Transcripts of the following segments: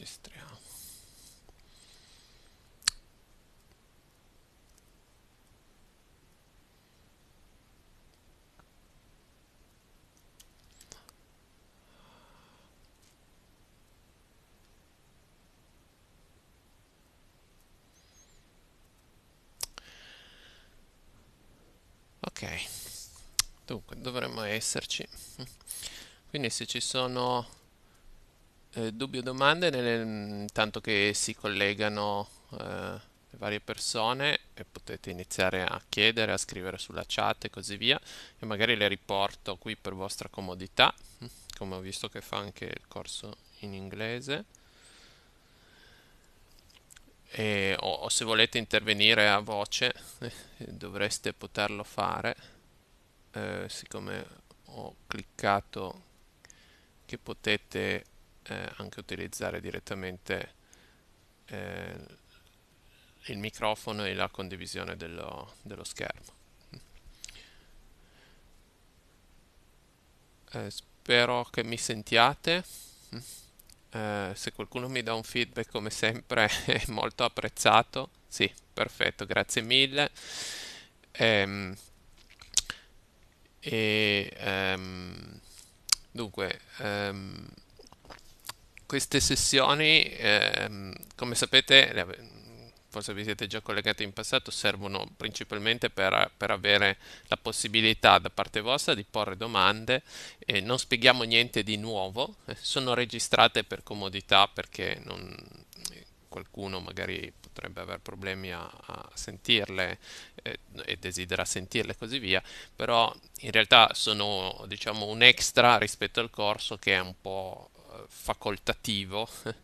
registriamo ok dunque dovremmo esserci quindi se ci sono eh, dubbi o domande nel, mm, tanto che si collegano eh, le varie persone e potete iniziare a chiedere, a scrivere sulla chat e così via e magari le riporto qui per vostra comodità come ho visto che fa anche il corso in inglese e, o, o se volete intervenire a voce eh, dovreste poterlo fare eh, siccome ho cliccato che potete eh, anche utilizzare direttamente eh, il microfono e la condivisione dello, dello schermo. Eh, spero che mi sentiate. Eh, se qualcuno mi dà un feedback come sempre è molto apprezzato. Sì, perfetto, grazie mille. Ehm, e, um, dunque, um, queste sessioni, ehm, come sapete, forse vi siete già collegati in passato, servono principalmente per, per, avere la possibilità da parte vostra di porre domande e non spieghiamo niente di nuovo, eh, sono registrate per comodità perché non, qualcuno magari potrebbe avere problemi a, a sentirle eh, e desidera sentirle e così via, però in realtà sono diciamo un extra rispetto al corso che è un po' facoltativo,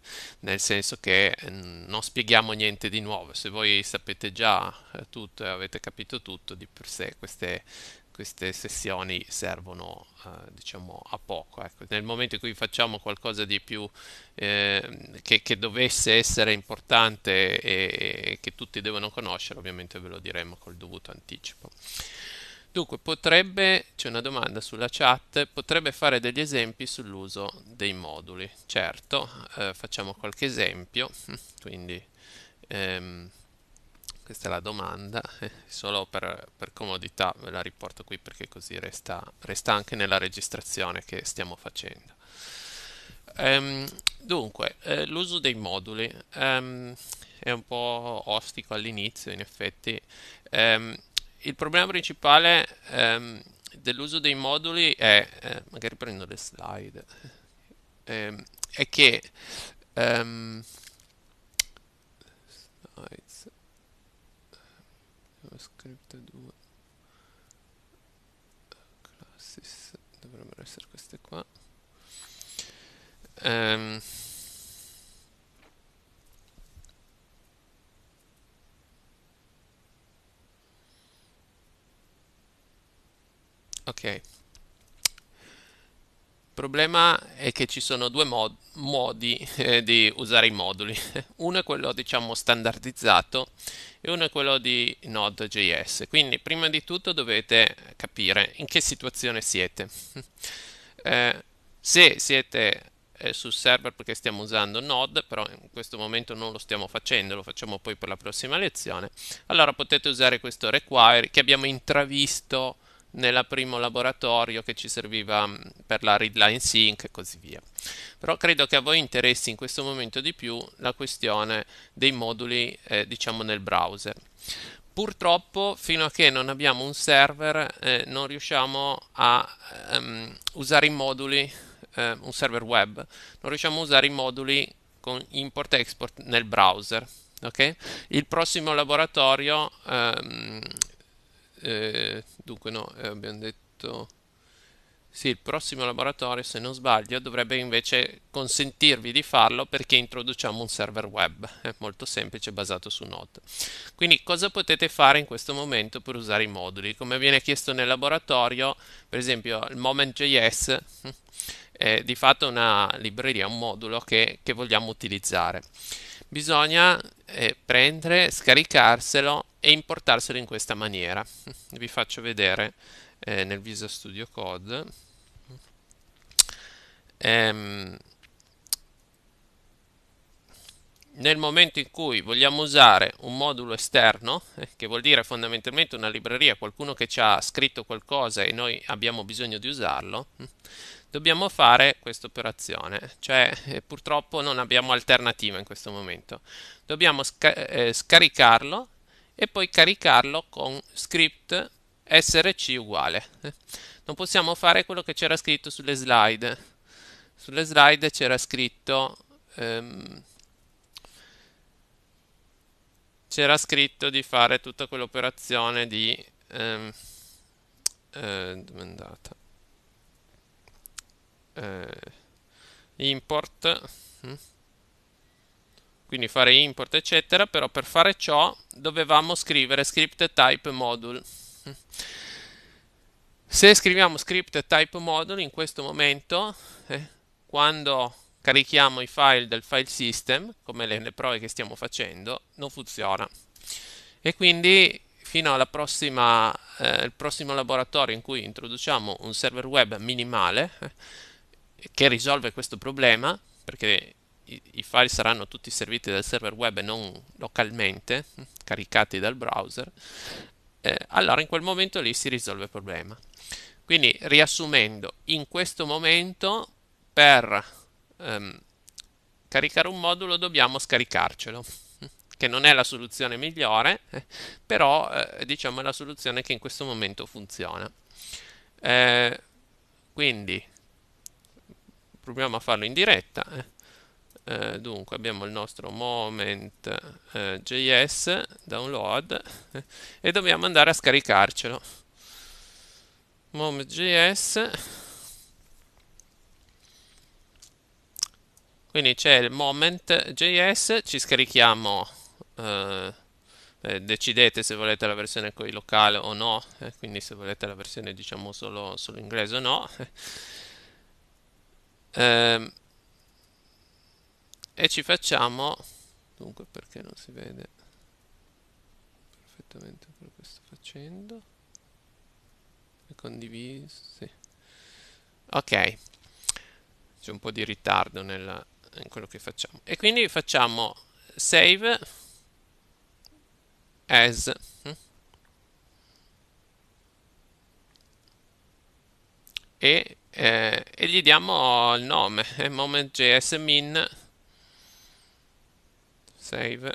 nel senso che mm, non spieghiamo niente di nuovo, se voi sapete già eh, tutto e avete capito tutto, di per sé queste, queste sessioni servono eh, diciamo a poco ecco. nel momento in cui facciamo qualcosa di più eh, che, che, dovesse essere importante e, e che tutti devono conoscere ovviamente ve lo diremo col dovuto anticipo Dunque, potrebbe, c'è una domanda sulla chat, potrebbe fare degli esempi sull'uso dei moduli. Certo, eh, facciamo qualche esempio, quindi ehm, questa è la domanda, eh, solo per, per, comodità ve la riporto qui perché così resta, resta anche nella registrazione che stiamo facendo. Ehm, dunque, eh, l'uso dei moduli ehm, è un po' ostico all'inizio, in effetti. Ehm, il problema principale ehm, dell'uso dei moduli è, eh, magari prendo le slide, ehm, è che ehm, slides, script 2, classes, dovrebbero essere queste qua. Ehm, ok il problema è che ci sono due mod, modi eh, di usare i moduli uno è quello diciamo standardizzato e uno è quello di Node.js quindi prima di tutto dovete capire in che situazione siete eh, se siete eh, sul server perché stiamo usando Node però in questo momento non lo stiamo facendo lo facciamo poi per la prossima lezione allora potete usare questo require che abbiamo intravisto nel primo laboratorio che ci serviva mm, per la readline sync e così via. Però credo che a voi interessi in questo momento di più la questione dei moduli eh, diciamo nel browser. Purtroppo fino a che non abbiamo un server eh, non riusciamo a ehm, usare i moduli, eh, un server web, non riusciamo a usare i moduli con import-export nel browser. Okay? Il prossimo laboratorio ehm, eh, dunque no, eh, abbiamo detto... Sì, il prossimo laboratorio, se non sbaglio, dovrebbe invece consentirvi di farlo perché introduciamo un server web, è molto semplice, basato su Node. Quindi cosa potete fare in questo momento per usare i moduli? Come viene chiesto nel laboratorio, per esempio il Moment.js è eh, di fatto una libreria, un modulo che, che vogliamo utilizzare bisogna eh, prendere, scaricarselo e importarselo in questa maniera. Vi faccio vedere eh, nel Visual Studio Code. Ehm, nel momento in cui vogliamo usare un modulo esterno, eh, che vuol dire fondamentalmente una libreria, qualcuno che ci ha scritto qualcosa e noi abbiamo bisogno di usarlo, dobbiamo fare questa operazione, cioè eh, purtroppo non abbiamo alternativa in questo momento. Dobbiamo sca eh, scaricarlo e poi caricarlo con script src uguale. Non possiamo fare quello che c'era scritto sulle slide. Sulle slide c'era scritto ehm, c'era scritto di fare tutta quell'operazione di ehm, eh, domandata eh, import mm. quindi fare import eccetera però per fare ciò dovevamo scrivere script type module mm. se scriviamo script type module in questo momento eh, quando carichiamo i file del file system come le, le prove che stiamo facendo non funziona e quindi fino al eh, prossimo laboratorio in cui introduciamo un server web minimale eh, che risolve questo problema, perché i, i file saranno tutti serviti dal server web e non localmente caricati dal browser, eh, allora in quel momento lì si risolve il problema. Quindi riassumendo, in questo momento per ehm, caricare un modulo dobbiamo scaricarcelo, che non è la soluzione migliore, eh, però eh, diciamo è la soluzione che in questo momento funziona. Eh, quindi proviamo a farlo in diretta. Eh, eh dunque abbiamo il nostro moment.js eh, download eh, e dobbiamo andare a scaricarcelo moment.js quindi c'è il moment.js ci scarichiamo eh, eh, decidete se volete la versione coi locale o no quindi se volete la versione diciamo solo, solo inglese o no Ehm, e ci facciamo dunque perché non si vede perfettamente quello che sto facendo è condiviso sì. ok c'è un po' di ritardo nella, in quello che facciamo e quindi facciamo save as hm? e eh, e gli diamo il nome, eh, moment.jsmin save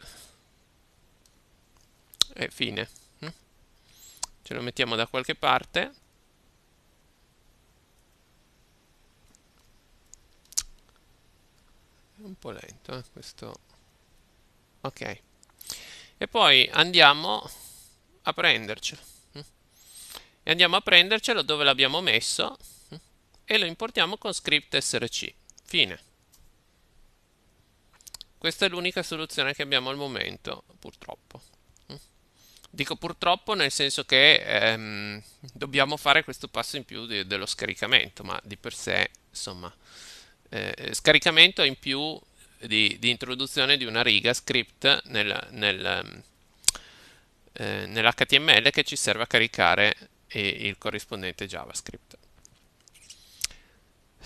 e fine. Hm? Ce lo mettiamo da qualche parte. È un po' lento eh, questo. Ok. E poi andiamo a prendercelo. Hm? E andiamo a prendercelo dove l'abbiamo messo e lo importiamo con script src. Fine. Questa è l'unica soluzione che abbiamo al momento, purtroppo. Dico purtroppo nel senso che ehm, dobbiamo fare questo passo in più de dello scaricamento, ma di per sé, insomma, eh, scaricamento in più di, di, introduzione di una riga script nel, nel, eh, nell'HTML che ci serve a caricare il corrispondente JavaScript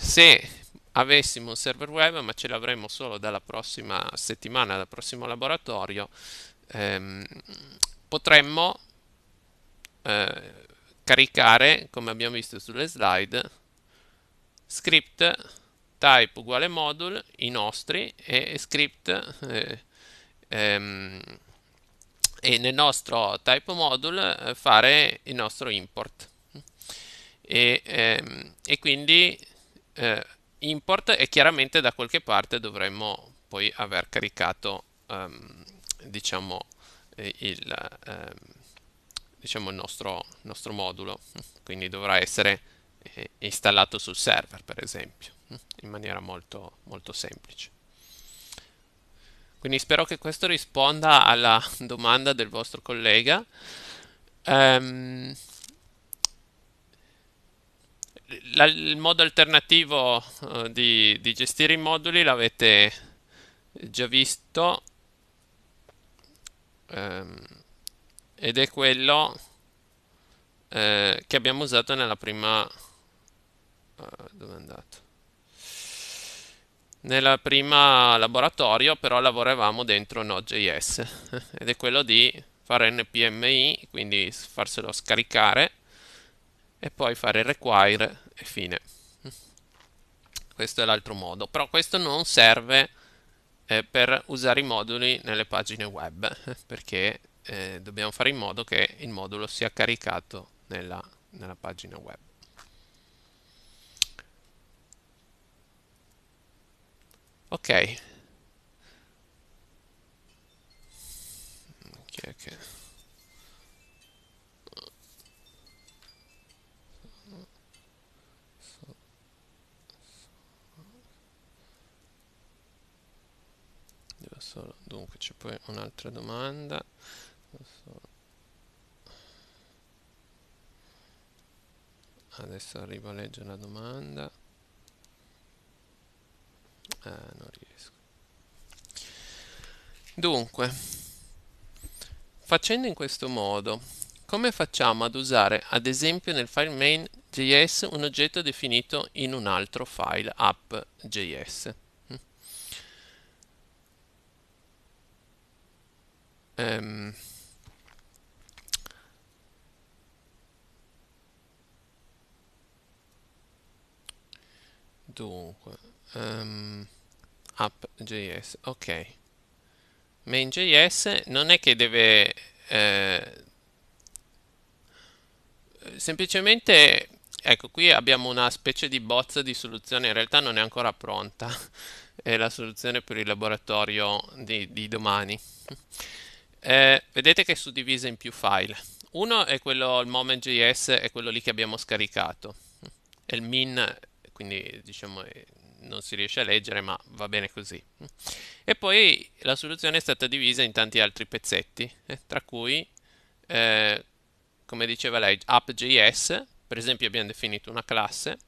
se avessimo un server web, ma ce l'avremo solo dalla prossima settimana, dal prossimo laboratorio, ehm, potremmo eh, caricare, come abbiamo visto sulle slide, script type uguale module, i nostri, e script... Eh, ehm, e nel nostro type module eh, fare il nostro import e, ehm, e quindi eh, import e chiaramente da qualche parte dovremmo poi aver caricato um, diciamo, il, um, diciamo il nostro, nostro, modulo quindi dovrà essere eh, installato sul server per esempio in maniera molto, molto semplice quindi spero che questo risponda alla domanda del vostro collega um, la, il modo alternativo uh, di, di, gestire i moduli l'avete già visto um, ed è quello eh, che abbiamo usato nella prima uh, dove è andato nella prima laboratorio però lavoravamo dentro Node.js ed è quello di fare npmi quindi farselo scaricare e poi fare require e fine. Questo è l'altro modo, però questo non serve eh, per usare i moduli nelle pagine web, perché eh, dobbiamo fare in modo che il modulo sia caricato nella, nella pagina web. Ok. okay, okay. solo dunque c'è poi un'altra domanda adesso arrivo a leggere la domanda eh, non riesco dunque facendo in questo modo come facciamo ad usare ad esempio nel file main.js un oggetto definito in un altro file app.js ehm, dunque um, ehm, app.js ok main.js non è che deve eh, semplicemente ecco qui abbiamo una specie di bozza di soluzione in realtà non è ancora pronta è la soluzione per il laboratorio di, di domani eh, vedete che è suddivisa in più file. Uno è quello, il moment.js, è quello lì che abbiamo scaricato. È il min, quindi diciamo eh, non si riesce a leggere, ma va bene così. E poi la soluzione è stata divisa in tanti altri pezzetti, eh, tra cui, eh, come diceva lei, app.js, per esempio abbiamo definito una classe,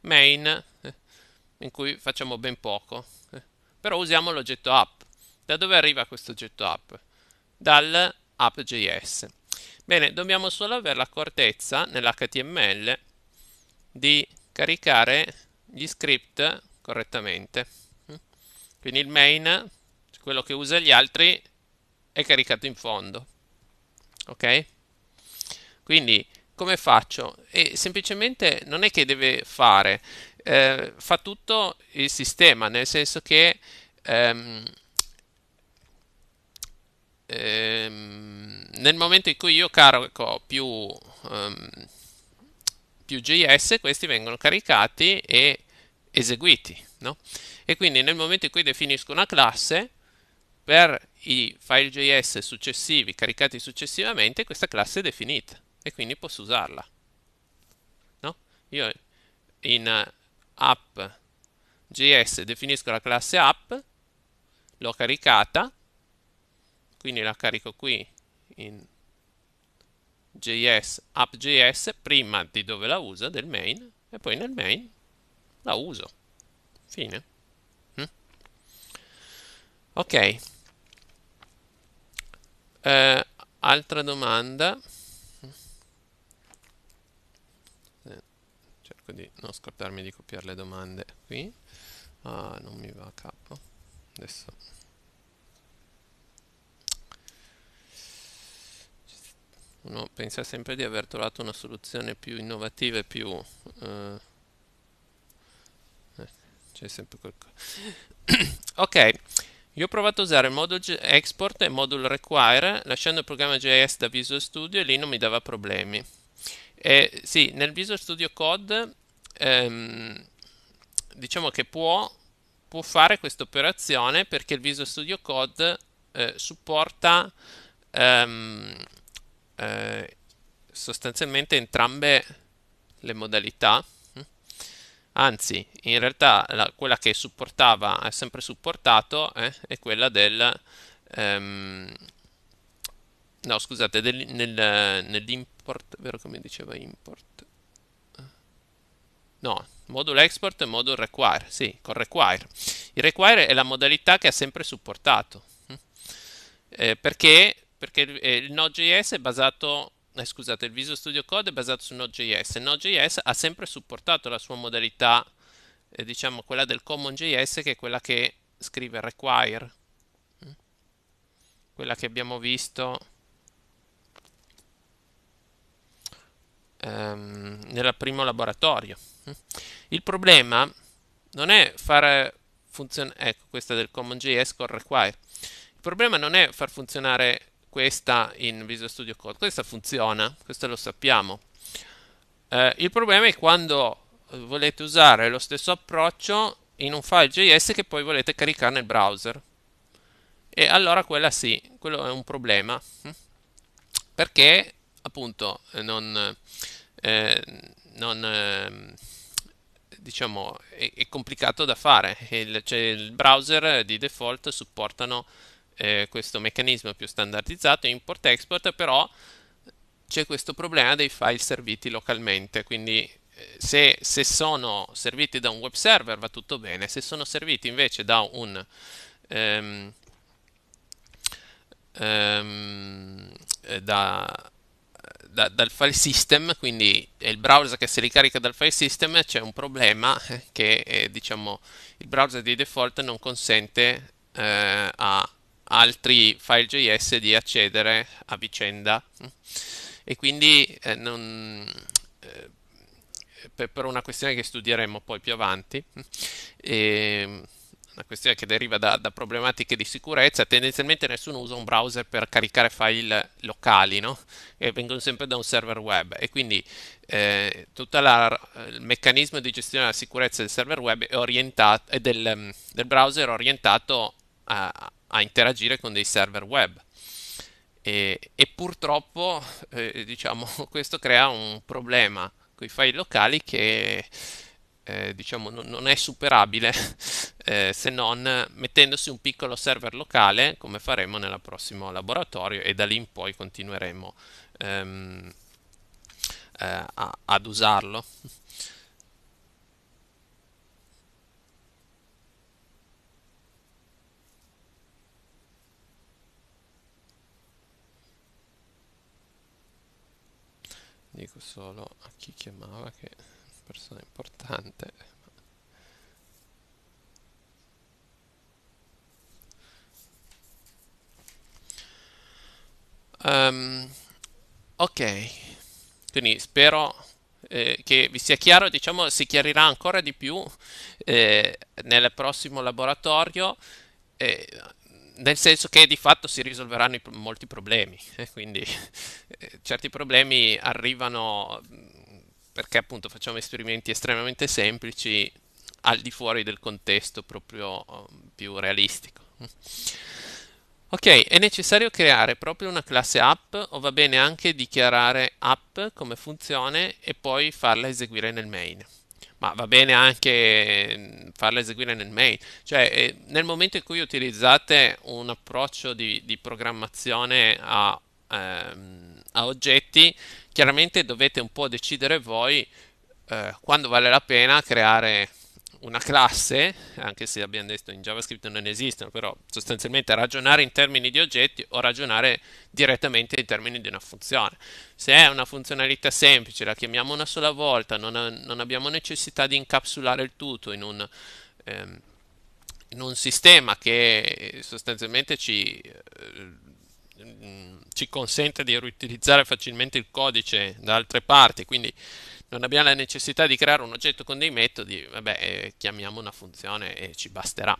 main, eh, in cui facciamo ben poco. Eh, però usiamo l'oggetto app. Da dove arriva questo oggetto app? dal app.js. Bene, dobbiamo solo avere l'accortezza nell'HTML di caricare gli script correttamente. Quindi il main, quello che usa gli altri, è caricato in fondo. Ok? Quindi come faccio? E semplicemente non è che deve fare, eh, fa tutto il sistema, nel senso che ehm, ehm, nel momento in cui io carico più, um, più JS, questi vengono caricati e eseguiti. No? E quindi nel momento in cui definisco una classe, per i file JS successivi caricati successivamente, questa classe è definita e quindi posso usarla. No? Io in app.js definisco la classe app, l'ho caricata quindi la carico qui in JS, app.js, prima di dove la uso, del main, e poi nel main la uso. Fine. Hm? Ok. Eh, altra domanda. Eh, cerco di non scordarmi di copiare le domande qui. Ah, non mi va a capo. Adesso uno pensa sempre di aver trovato una soluzione più innovativa e più... Eh, eh c'è sempre qualcosa. ok, io ho provato a usare il module export e il modulo require lasciando il programma JS da Visual Studio e lì non mi dava problemi. Eh, sì, nel Visual Studio Code ehm, diciamo che può, può fare questa operazione perché il Visual Studio Code eh, supporta... Ehm, eh, sostanzialmente entrambe le modalità anzi in realtà la, quella che supportava ha sempre supportato eh, è quella del ehm, no scusate del, nel, nell'import vero come diceva import no modulo export e modulo require sì con require il require è la modalità che ha sempre supportato eh, perché perché eh, il Node.js è basato, eh, scusate, il Visual Studio Code è basato su Node.js. Node.js ha sempre supportato la sua modalità, eh, diciamo quella del Common.js, che è quella che scrive require, mm, quella che abbiamo visto ehm, nel primo laboratorio. Mm. Il problema non è fare funzionare, ecco questa del Common.js con require, il problema non è far funzionare questa in Visual Studio Code. Questa funziona, questo lo sappiamo. Eh, il problema è quando volete usare lo stesso approccio in un file JS che poi volete caricare nel browser. E allora quella sì, quello è un problema. Perché appunto non, eh, non eh, diciamo è, è, complicato da fare. Il, cioè, il browser di default supportano eh, questo meccanismo più standardizzato import-export, però c'è questo problema dei file serviti localmente, quindi eh, se, se, sono serviti da un web server va tutto bene, se sono serviti invece da un ehm, ehm, eh, da, da, dal file system, quindi è il browser che si ricarica dal file system, c'è un problema che eh, diciamo il browser di default non consente eh, a altri file JS di accedere a vicenda e quindi eh, non, eh, per, una questione che studieremo poi più avanti eh, una questione che deriva da, da, problematiche di sicurezza, tendenzialmente nessuno usa un browser per caricare file locali, no? che vengono sempre da un server web e quindi eh, tutto il meccanismo di gestione della sicurezza del server web è orientato, e del, del browser è orientato a, a interagire con dei server web. E, e purtroppo eh, diciamo, questo crea un problema con i file locali che eh, diciamo, non, non è superabile eh, se non mettendosi un piccolo server locale come faremo nel prossimo laboratorio e da lì in poi continueremo ehm, eh, ad usarlo. dico solo a chi chiamava che persona importante um, ok quindi spero eh, che vi sia chiaro diciamo si chiarirà ancora di più eh, nel prossimo laboratorio eh, nel senso che di fatto si risolveranno i, molti problemi, eh, quindi eh, certi problemi arrivano mm, perché appunto facciamo esperimenti estremamente semplici al di fuori del contesto proprio mm, più realistico. Ok, è necessario creare proprio una classe app o va bene anche dichiarare app come funzione e poi farla eseguire nel main ma va bene anche mm, farla eseguire nel main. Cioè, eh, nel momento in cui utilizzate un approccio di, di programmazione a, ehm, a, oggetti, chiaramente dovete un po' decidere voi eh, quando vale la pena creare una classe, anche se abbiamo detto in JavaScript non esistono, però sostanzialmente ragionare in termini di oggetti o ragionare direttamente in termini di una funzione. Se è una funzionalità semplice, la chiamiamo una sola volta, non, non abbiamo necessità di incapsulare il tutto in un, ehm, in un sistema che sostanzialmente ci... Eh, ci consente di riutilizzare facilmente il codice da altre parti, quindi non abbiamo la necessità di creare un oggetto con dei metodi, vabbè, eh, chiamiamo una funzione e ci basterà.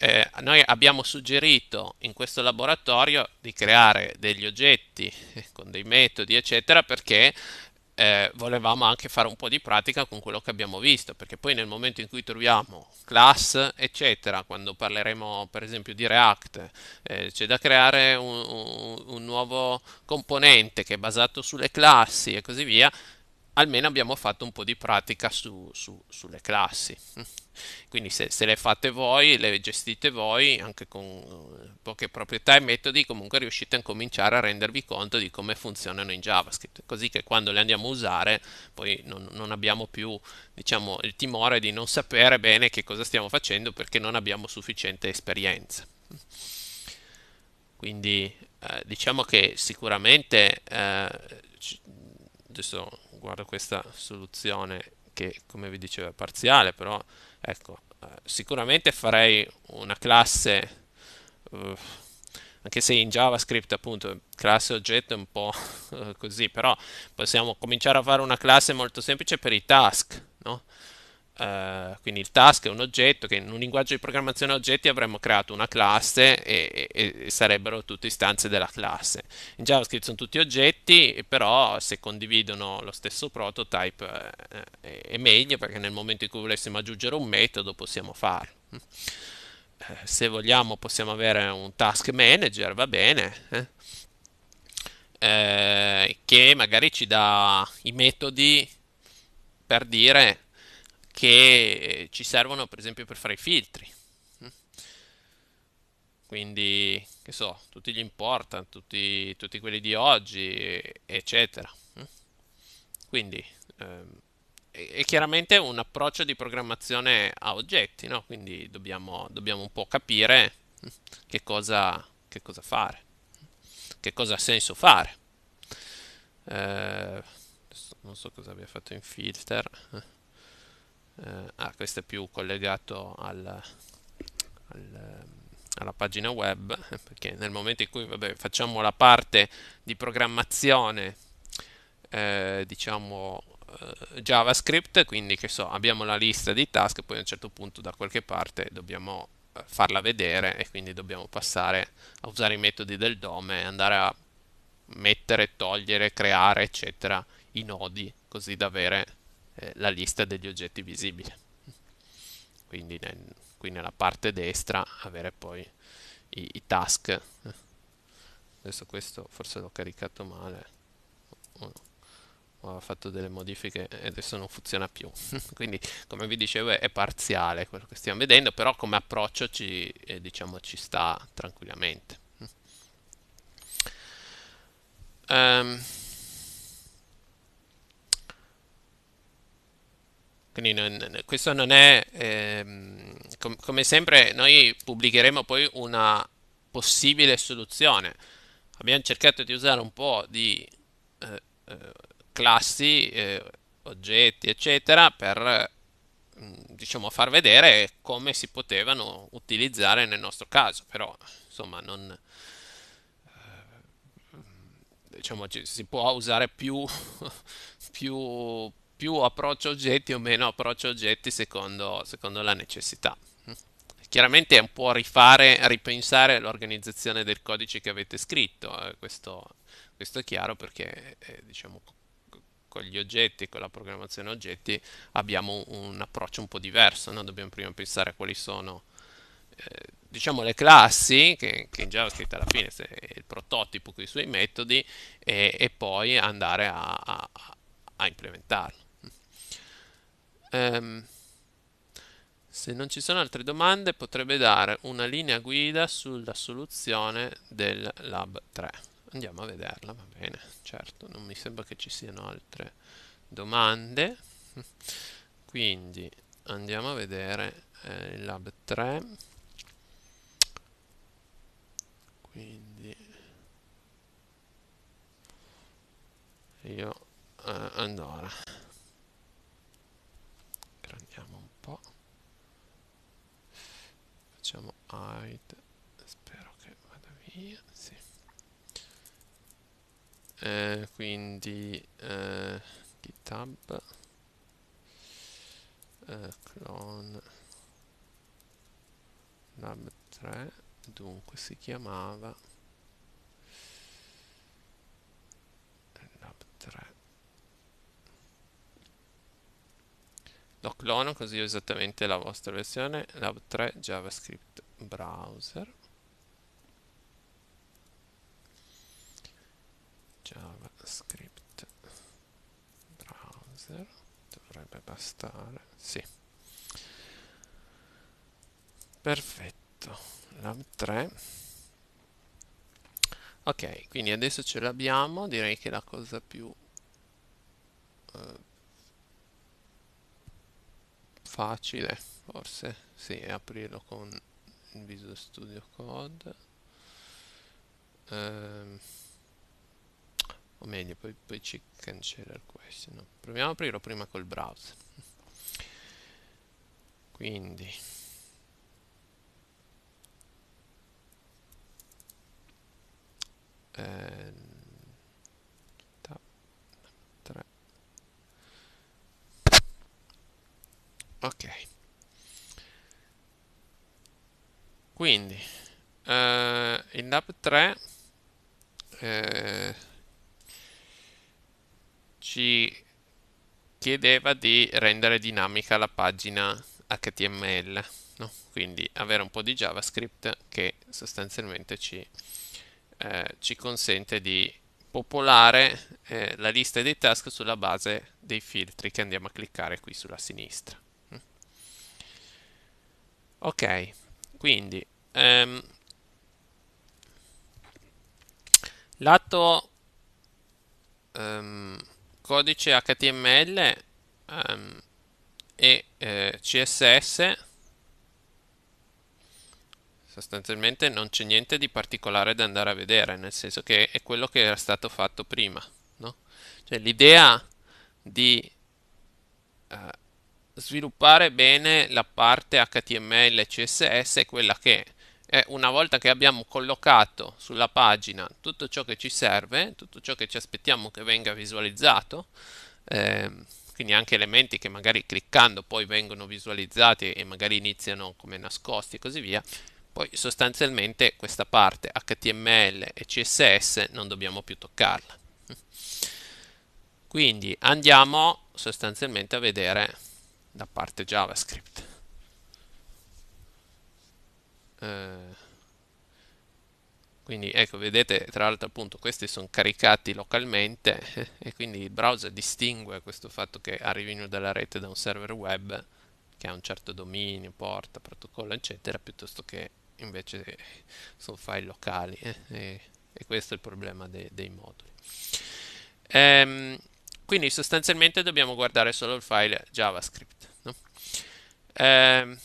Eh, noi abbiamo suggerito in questo laboratorio di creare degli oggetti eh, con dei metodi, eccetera, perché eh, volevamo anche fare un po' di pratica con quello che abbiamo visto, perché poi nel momento in cui troviamo class, eccetera, quando parleremo per esempio di React, eh, c'è da creare un, un, un nuovo componente che è basato sulle classi e così via, almeno abbiamo fatto un po' di pratica su, su, sulle classi. Quindi se, se, le fate voi, le gestite voi, anche con eh, poche proprietà e metodi, comunque riuscite a cominciare a rendervi conto di come funzionano in JavaScript, così che quando le andiamo a usare poi non, non abbiamo più diciamo, il timore di non sapere bene che cosa stiamo facendo perché non abbiamo sufficiente esperienza. Quindi eh, diciamo che sicuramente eh, adesso guardo questa soluzione che come vi dicevo è parziale però ecco eh, sicuramente farei una classe uh, anche se in JavaScript appunto classe oggetto è un po' così, però possiamo cominciare a fare una classe molto semplice per i task, no? Uh, quindi il task è un oggetto che in un linguaggio di programmazione oggetti avremmo creato una classe e, e, e, sarebbero tutte istanze della classe. In JavaScript sono tutti oggetti, però se condividono lo stesso prototype eh, è meglio perché nel momento in cui volessimo aggiungere un metodo possiamo farlo. Eh, se vogliamo possiamo avere un task manager, va bene. Eh? eh che magari ci dà i metodi per dire che eh, ci servono per esempio per fare i filtri. Quindi, che so, tutti gli important, tutti, tutti quelli di oggi, eccetera. Quindi, ehm, è chiaramente un approccio di programmazione a oggetti, no? quindi dobbiamo, dobbiamo, un po' capire che cosa, che cosa, fare, che cosa ha senso fare. Eh, non so cosa abbia fatto in filter eh, ah, questo è più collegato al, al, alla pagina web perché nel momento in cui vabbè, facciamo la parte di programmazione eh, diciamo eh, JavaScript quindi che so abbiamo la lista di task poi a un certo punto da qualche parte dobbiamo eh, farla vedere e quindi dobbiamo passare a usare i metodi del DOM e andare a mettere, togliere, creare eccetera i nodi così da avere eh, la lista degli oggetti visibili. Quindi nel, qui nella parte destra avere poi i, i task. Adesso questo forse l'ho caricato male, ho fatto delle modifiche e adesso non funziona più. Quindi come vi dicevo è parziale quello che stiamo vedendo, però come approccio ci, eh, diciamo, ci sta tranquillamente. Um, Quindi non, questo non è, ehm, com come sempre noi pubblicheremo poi una possibile soluzione. Abbiamo cercato di usare un po' di eh, eh, classi, eh, oggetti, eccetera, per mm, diciamo far vedere come si potevano utilizzare nel nostro caso, però insomma non eh, diciamo si può usare più più più approccio oggetti o meno approccio oggetti secondo, secondo la necessità. Chiaramente è un po' rifare, ripensare l'organizzazione del codice che avete scritto, eh, questo, questo è chiaro perché eh, diciamo, con gli oggetti con la programmazione oggetti abbiamo un approccio un po' diverso, no? dobbiamo prima pensare a quali sono eh, diciamo le classi che, che, in JavaScript alla fine è il prototipo con i suoi metodi e, e poi andare a, a, a implementarlo ehm, se non ci sono altre domande potrebbe dare una linea guida sulla soluzione del Lab 3. Andiamo a vederla, va bene, certo, non mi sembra che ci siano altre domande. Quindi andiamo a vedere eh, il Lab 3. Quindi io eh, allora andiamo un po' facciamo hide spero che vada via sì. eh, quindi eh, github eh, clone lab 3 dunque si chiamava lo clono così ho esattamente la vostra versione lab 3 javascript browser javascript browser dovrebbe bastare sì perfetto lab 3 ok quindi adesso ce l'abbiamo direi che la cosa più eh, facile forse sì aprirlo con Visual Studio Code ehm, o meglio poi, poi ci cancella il question no? proviamo a aprirlo prima col browser quindi ehm, ok quindi eh, in DAP 3 eh, ci chiedeva di rendere dinamica la pagina HTML no? quindi avere un po' di JavaScript che sostanzialmente ci, eh, ci consente di popolare eh, la lista dei task sulla base dei filtri che andiamo a cliccare qui sulla sinistra ok quindi ehm, lato ehm, codice HTML ehm, e eh, CSS sostanzialmente non c'è niente di particolare da andare a vedere, nel senso che è quello che era stato fatto prima. No? Cioè, l'idea di uh, sviluppare bene la parte HTML e CSS è quella che è una volta che abbiamo collocato sulla pagina tutto ciò che ci serve, tutto ciò che ci aspettiamo che venga visualizzato, ehm, quindi anche elementi che magari cliccando poi vengono visualizzati e magari iniziano come nascosti e così via, poi sostanzialmente questa parte HTML e CSS non dobbiamo più toccarla. Quindi andiamo sostanzialmente a vedere da parte JavaScript. Eh, quindi ecco, vedete, tra l'altro appunto questi sono caricati localmente e quindi il browser distingue questo fatto che arrivino dalla rete da un server web che ha un certo dominio, porta, protocollo, eccetera, piuttosto che invece sono file locali. Eh, e, e, questo è il problema de, dei moduli. Ehm, quindi sostanzialmente dobbiamo guardare solo il file JavaScript. Eh,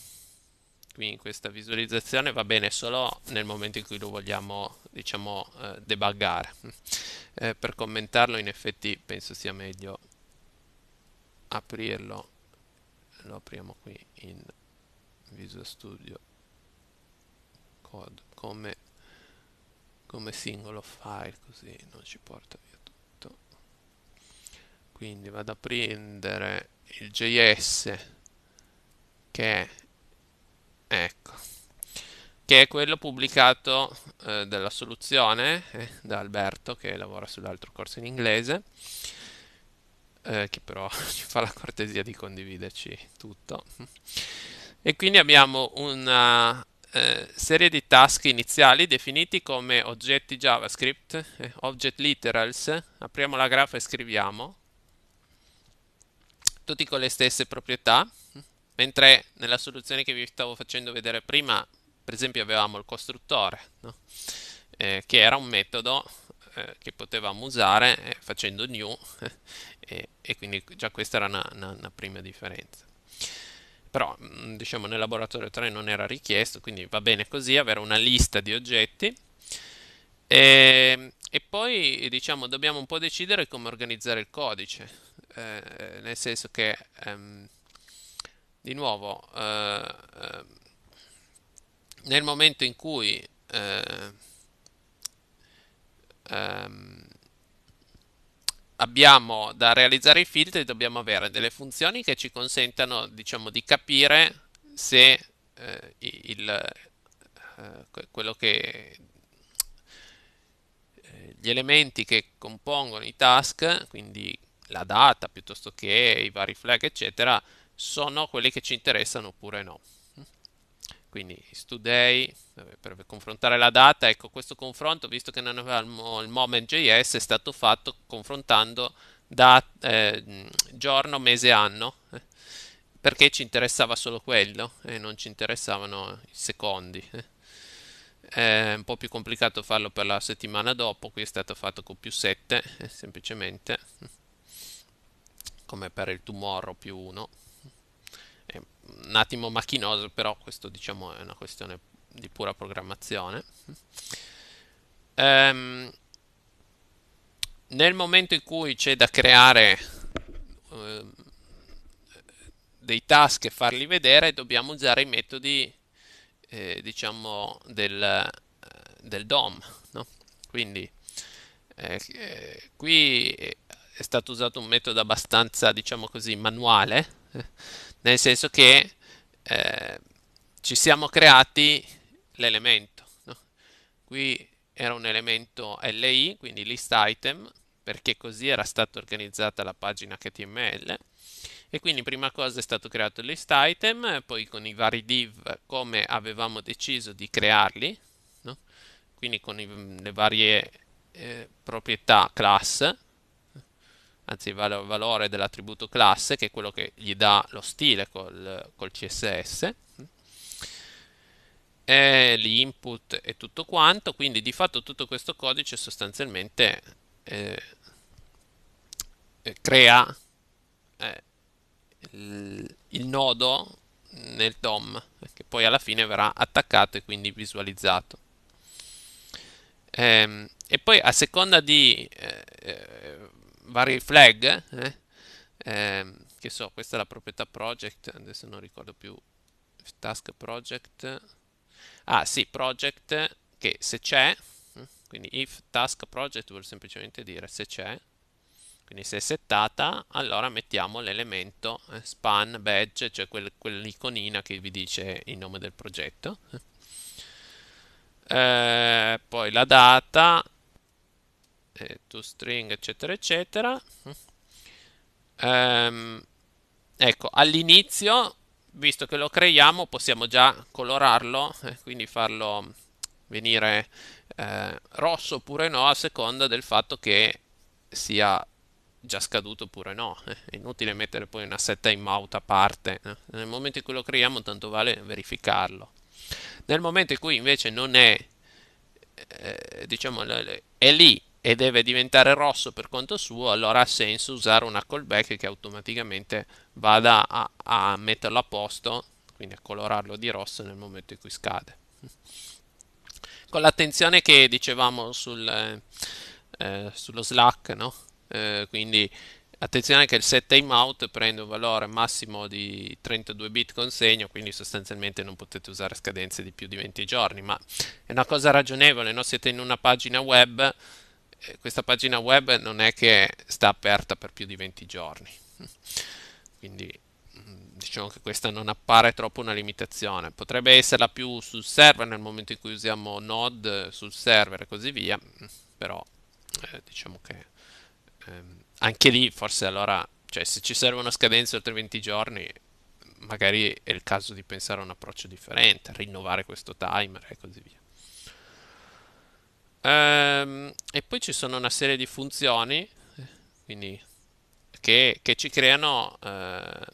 quindi questa visualizzazione va bene solo nel momento in cui lo vogliamo, diciamo, eh, debuggare. Eh, per commentarlo in effetti penso sia meglio aprirlo. Lo apriamo qui in Visual Studio Code come, come singolo file, così non ci porta via tutto. Quindi vado a prendere il JS che è, ecco, che è quello pubblicato eh, dalla soluzione eh, da Alberto che lavora sull'altro corso in inglese, eh, che però ci fa la cortesia di condividerci tutto. E quindi abbiamo una eh, serie di task iniziali definiti come oggetti JavaScript, eh, object literals, apriamo la graffa e scriviamo, tutti con le stesse proprietà Mentre nella soluzione che vi stavo facendo vedere prima, per esempio, avevamo il costruttore, no? eh, che era un metodo eh, che potevamo usare eh, facendo new, e, quindi già questa era una, una, una prima differenza. Però, mm, diciamo, nel laboratorio 3 non era richiesto, quindi va bene così, avere una lista di oggetti. E, ehm, e poi, diciamo, dobbiamo un po' decidere come organizzare il codice, eh, nel senso che... Ehm, di nuovo eh, eh, nel momento in cui eh, ehm, abbiamo da realizzare i filtri dobbiamo avere delle funzioni che ci consentano diciamo di capire se eh, il, eh, quello che eh, gli elementi che compongono i task quindi la data piuttosto che i vari flag eccetera sono quelli che ci interessano oppure no. Quindi today, per confrontare la data, ecco questo confronto, visto che non avevamo il moment.js, è stato fatto confrontando da eh, giorno, mese, anno, eh, perché ci interessava solo quello e non ci interessavano i secondi. Eh. È un po' più complicato farlo per la settimana dopo, qui è stato fatto con più 7, eh, semplicemente, come per il tomorrow più 1 un attimo macchinoso, però questo diciamo è una questione di pura programmazione. Um, nel momento in cui c'è da creare uh, dei task e farli vedere, dobbiamo usare i metodi eh, diciamo del, eh, del DOM. No? Quindi eh, eh, qui è stato usato un metodo abbastanza diciamo così manuale eh, nel senso che eh, ci siamo creati l'elemento. No? Qui era un elemento LI, quindi list item, perché così era stata organizzata la pagina HTML. E quindi prima cosa è stato creato il list item, poi con i vari div come avevamo deciso di crearli, no? quindi con i, le varie eh, proprietà class, anzi il valore dell'attributo classe che è quello che gli dà lo stile col, col CSS e l'input e tutto quanto quindi di fatto tutto questo codice sostanzialmente eh, eh, crea eh, il, il, nodo nel DOM che poi alla fine verrà attaccato e quindi visualizzato e, ehm, e poi a seconda di eh, eh vari flag, eh? Eh, che so, questa è la proprietà project, adesso non ricordo più, task project, ah sì, project che se c'è, eh, quindi if task project vuol semplicemente dire se c'è, quindi se è settata, allora mettiamo l'elemento eh, span badge, cioè quel, quell'iconina che vi dice il nome del progetto. Eh, eh poi la data, eh, toString, eccetera, eccetera. Ehm, ecco, all'inizio, visto che lo creiamo, possiamo già colorarlo, eh, quindi farlo venire eh, rosso oppure no, a seconda del fatto che sia già scaduto oppure no. Eh, è inutile mettere poi una setta in timeout a parte. Eh. Nel momento in cui lo creiamo, tanto vale verificarlo. Nel momento in cui invece non è, eh, diciamo, è lì e deve diventare rosso per conto suo, allora ha senso usare una callback che automaticamente vada a, a metterlo a posto, quindi a colorarlo di rosso nel momento in cui scade. Con l'attenzione che dicevamo sul, eh, eh sullo slack, no? eh, quindi attenzione che il set timeout prende un valore massimo di 32 bit con segno, quindi sostanzialmente non potete usare scadenze di più di 20 giorni, ma è una cosa ragionevole, no? siete in una pagina web questa pagina web non è che sta aperta per più di 20 giorni quindi mm, diciamo che questa non appare troppo una limitazione potrebbe esserla più sul server nel momento in cui usiamo node sul server e così via mm, però eh, diciamo che ehm, anche lì forse allora cioè se ci serve una scadenza oltre 20 giorni magari è il caso di pensare a un approccio differente rinnovare questo timer e così via Um, e poi ci sono una serie di funzioni quindi, che, che, ci creano uh,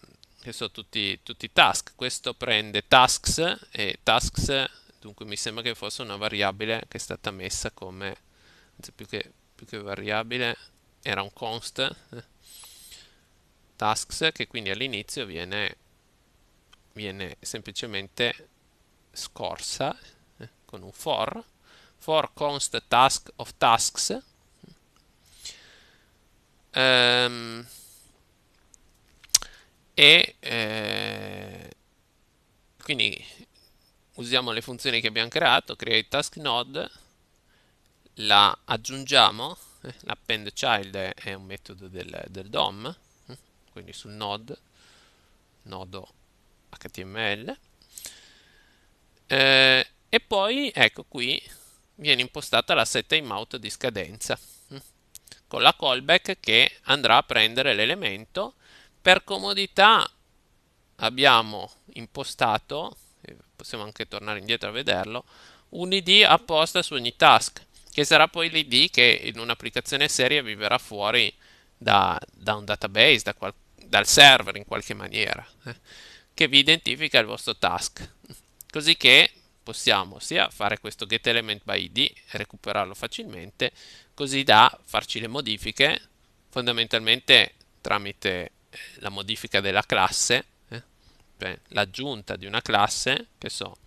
che sono tutti, tutti task. Questo prende tasks e tasks, dunque mi sembra che fosse una variabile che è stata messa come più che, più che variabile era un const tasks che quindi all'inizio viene, viene semplicemente scorsa eh, con un for for const task of tasks um, e eh, quindi usiamo le funzioni che abbiamo creato create task node la aggiungiamo eh, l'append child è un metodo del, del DOM eh, quindi sul node nodo html eh, e poi ecco qui viene impostata la set timeout di scadenza mm, con la callback che andrà a prendere l'elemento. Per comodità abbiamo impostato, possiamo anche tornare indietro a vederlo, un id apposta su ogni task, che sarà poi l'id che in un'applicazione seria vi verrà fuori da, da un database, da qual, dal server in qualche maniera, eh, che vi identifica il vostro task. Così che possiamo sia fare questo get e recuperarlo facilmente, così da farci le modifiche fondamentalmente tramite eh, la modifica della classe, eh, cioè l'aggiunta di una classe, che so,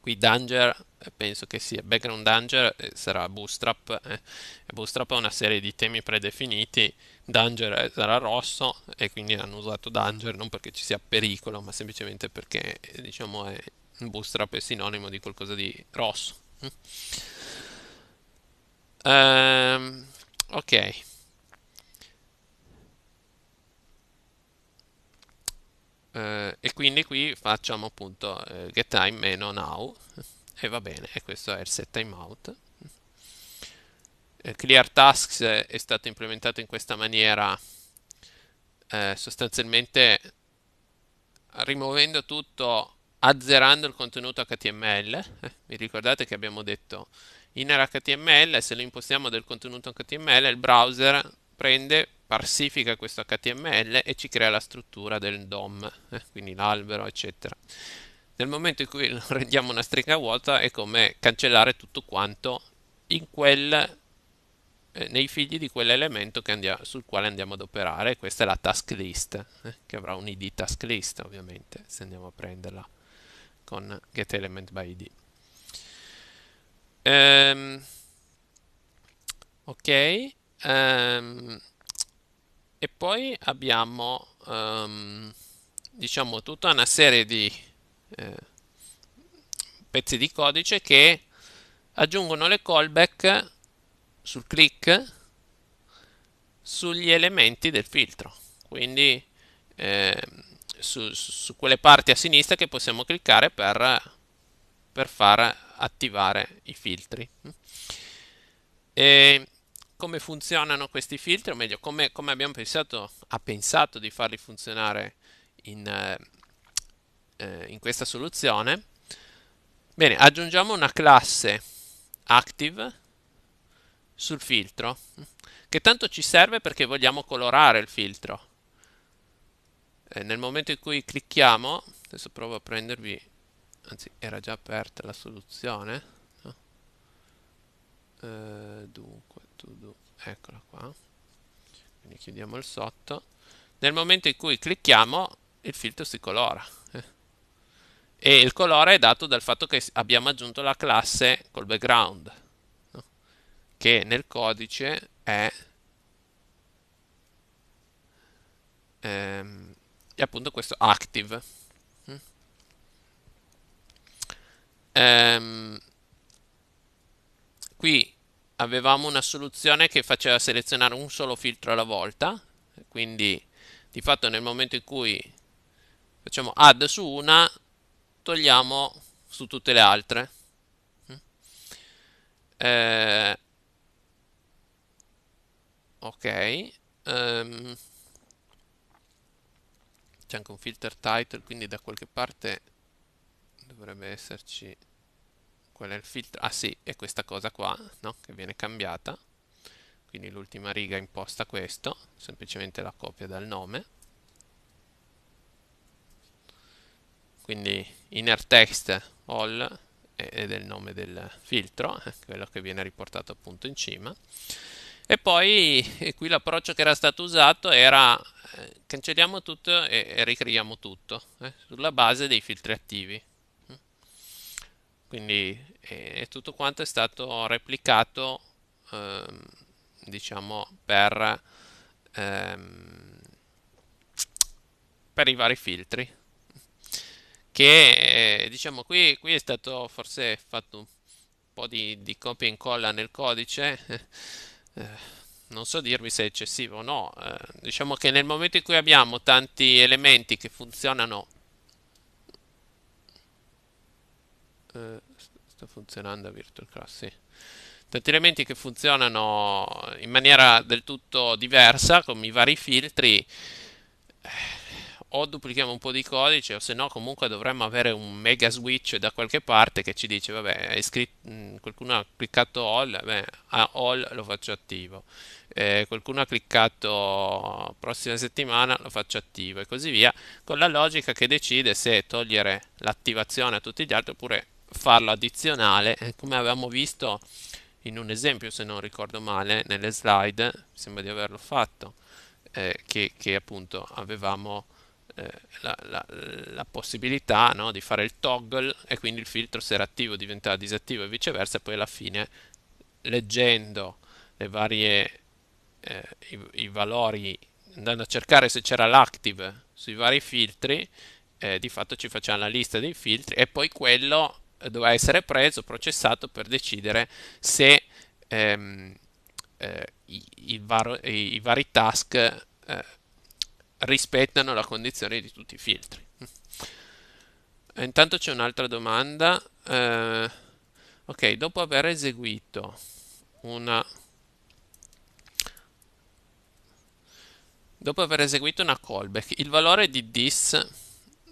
qui danger eh, penso che sia background danger eh, sarà bootstrap eh. bootstrap ha una serie di temi predefiniti danger sarà rosso e quindi hanno usato danger non perché ci sia pericolo ma semplicemente perché diciamo è bootstrap è sinonimo di qualcosa di rosso. Um, ehm, ok. Uh, e quindi qui facciamo appunto uh, get time meno now e va bene, e questo è il set timeout. Uh, eh, clear tasks è stato implementato in questa maniera sostanzialmente rimuovendo tutto azzerando il contenuto HTML. Eh, vi ricordate che abbiamo detto inner HTML, se lo impostiamo del contenuto HTML, il browser prende, parsifica questo HTML e ci crea la struttura del DOM, eh, quindi l'albero, eccetera. Nel momento in cui rendiamo una stringa vuota è come cancellare tutto quanto quel, eh, nei figli di quell'elemento sul quale andiamo ad operare. Questa è la task list, eh, che avrà un id task list ovviamente, se andiamo a prenderla con getElementById. Um, ehm, ok, um, e poi abbiamo um, diciamo tutta una serie di eh, pezzi di codice che aggiungono le callback sul click sugli elementi del filtro. Quindi eh, su, su, quelle parti a sinistra che possiamo cliccare per, per far attivare i filtri. E come funzionano questi filtri, o meglio, come, come abbiamo pensato, ha pensato di farli funzionare in, eh, in questa soluzione? Bene, aggiungiamo una classe active sul filtro, che tanto ci serve perché vogliamo colorare il filtro eh, nel momento in cui clicchiamo adesso provo a prendervi anzi era già aperta la soluzione no? eh, dunque to do, eccola qua quindi chiudiamo il sotto nel momento in cui clicchiamo il filtro si colora eh. e il colore è dato dal fatto che abbiamo aggiunto la classe col background no? che nel codice è ehm, e appunto questo active. Mm. Ehm, qui avevamo una soluzione che faceva selezionare un solo filtro alla volta, quindi di fatto nel momento in cui facciamo add su una, togliamo su tutte le altre. Mm. Eh, ehm, ok. Um, c'è anche un filter title quindi da qualche parte dovrebbe esserci qual è il filtro ah sì è questa cosa qua no? che viene cambiata quindi l'ultima riga imposta questo semplicemente la copia dal nome quindi inner text all è del nome del filtro eh, quello che viene riportato appunto in cima e poi e eh, qui l'approccio che era stato usato era eh, cancelliamo tutto e, e ricreiamo tutto eh, sulla base dei filtri attivi. Quindi eh, tutto quanto è stato replicato ehm, diciamo per, ehm, per i vari filtri. Che eh, diciamo qui, qui è stato forse fatto un po' di, di copia e incolla nel codice. Eh, non so dirvi se è eccessivo o no. Eh, diciamo che nel momento in cui abbiamo tanti elementi che funzionano... Eh, sta funzionando Virtual Class, sì. Tanti elementi che funzionano in maniera del tutto diversa, con i vari filtri... Eh, o duplichiamo un po' di codice o se no comunque dovremmo avere un mega switch da qualche parte che ci dice vabbè scritto, mm, qualcuno ha cliccato all, beh, a all lo faccio attivo, eh, qualcuno ha cliccato prossima settimana lo faccio attivo e così via con la logica che decide se togliere l'attivazione a tutti gli altri oppure farlo addizionale eh, come avevamo visto in un esempio se non ricordo male nelle slide, sembra di averlo fatto, eh, che, che appunto avevamo eh, la, la, la, possibilità no, di fare il toggle e quindi il filtro se era attivo diventava disattivo e viceversa, poi alla fine leggendo le varie, eh, i, i, valori, andando a cercare se c'era l'active sui vari filtri, eh, di fatto ci facciamo la lista dei filtri e poi quello eh, doveva essere preso, processato per decidere se ehm, eh, i, i, varo, i, vari task rispettano la condizione di tutti i filtri. Eh, intanto c'è un'altra domanda. Eh, ok, dopo aver eseguito una dopo aver eseguito una callback, il valore di dis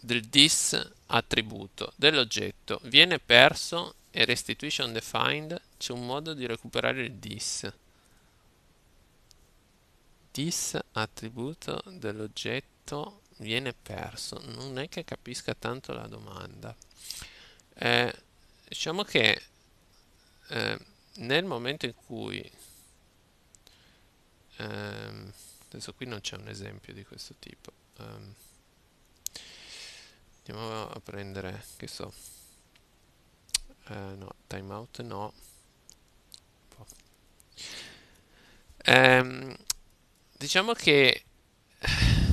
del dis attributo dell'oggetto viene perso e restituisce undefined, c'è un modo di recuperare il dis this attributo dell'oggetto viene perso non è che capisca tanto la domanda eh, diciamo che eh, nel momento in cui ehm, adesso qui non c'è un esempio di questo tipo um, andiamo a prendere che so eh, no timeout no um, diciamo che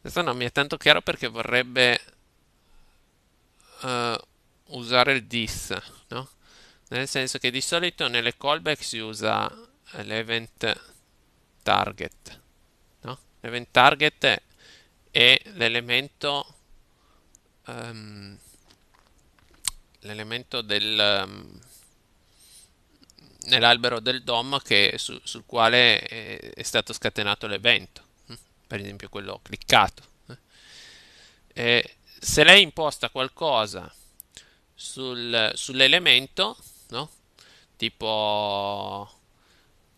questo non mi è tanto chiaro perché vorrebbe uh, usare il dis, no? Nel senso che di solito nelle callback si usa l'event target, no? L'event target è l'elemento um, l'elemento del um, nell'albero del DOM che, su, sul quale è, eh, è, stato scatenato l'evento, hm? per esempio quello cliccato. Hm? E se lei imposta qualcosa sul, sull'elemento, no? tipo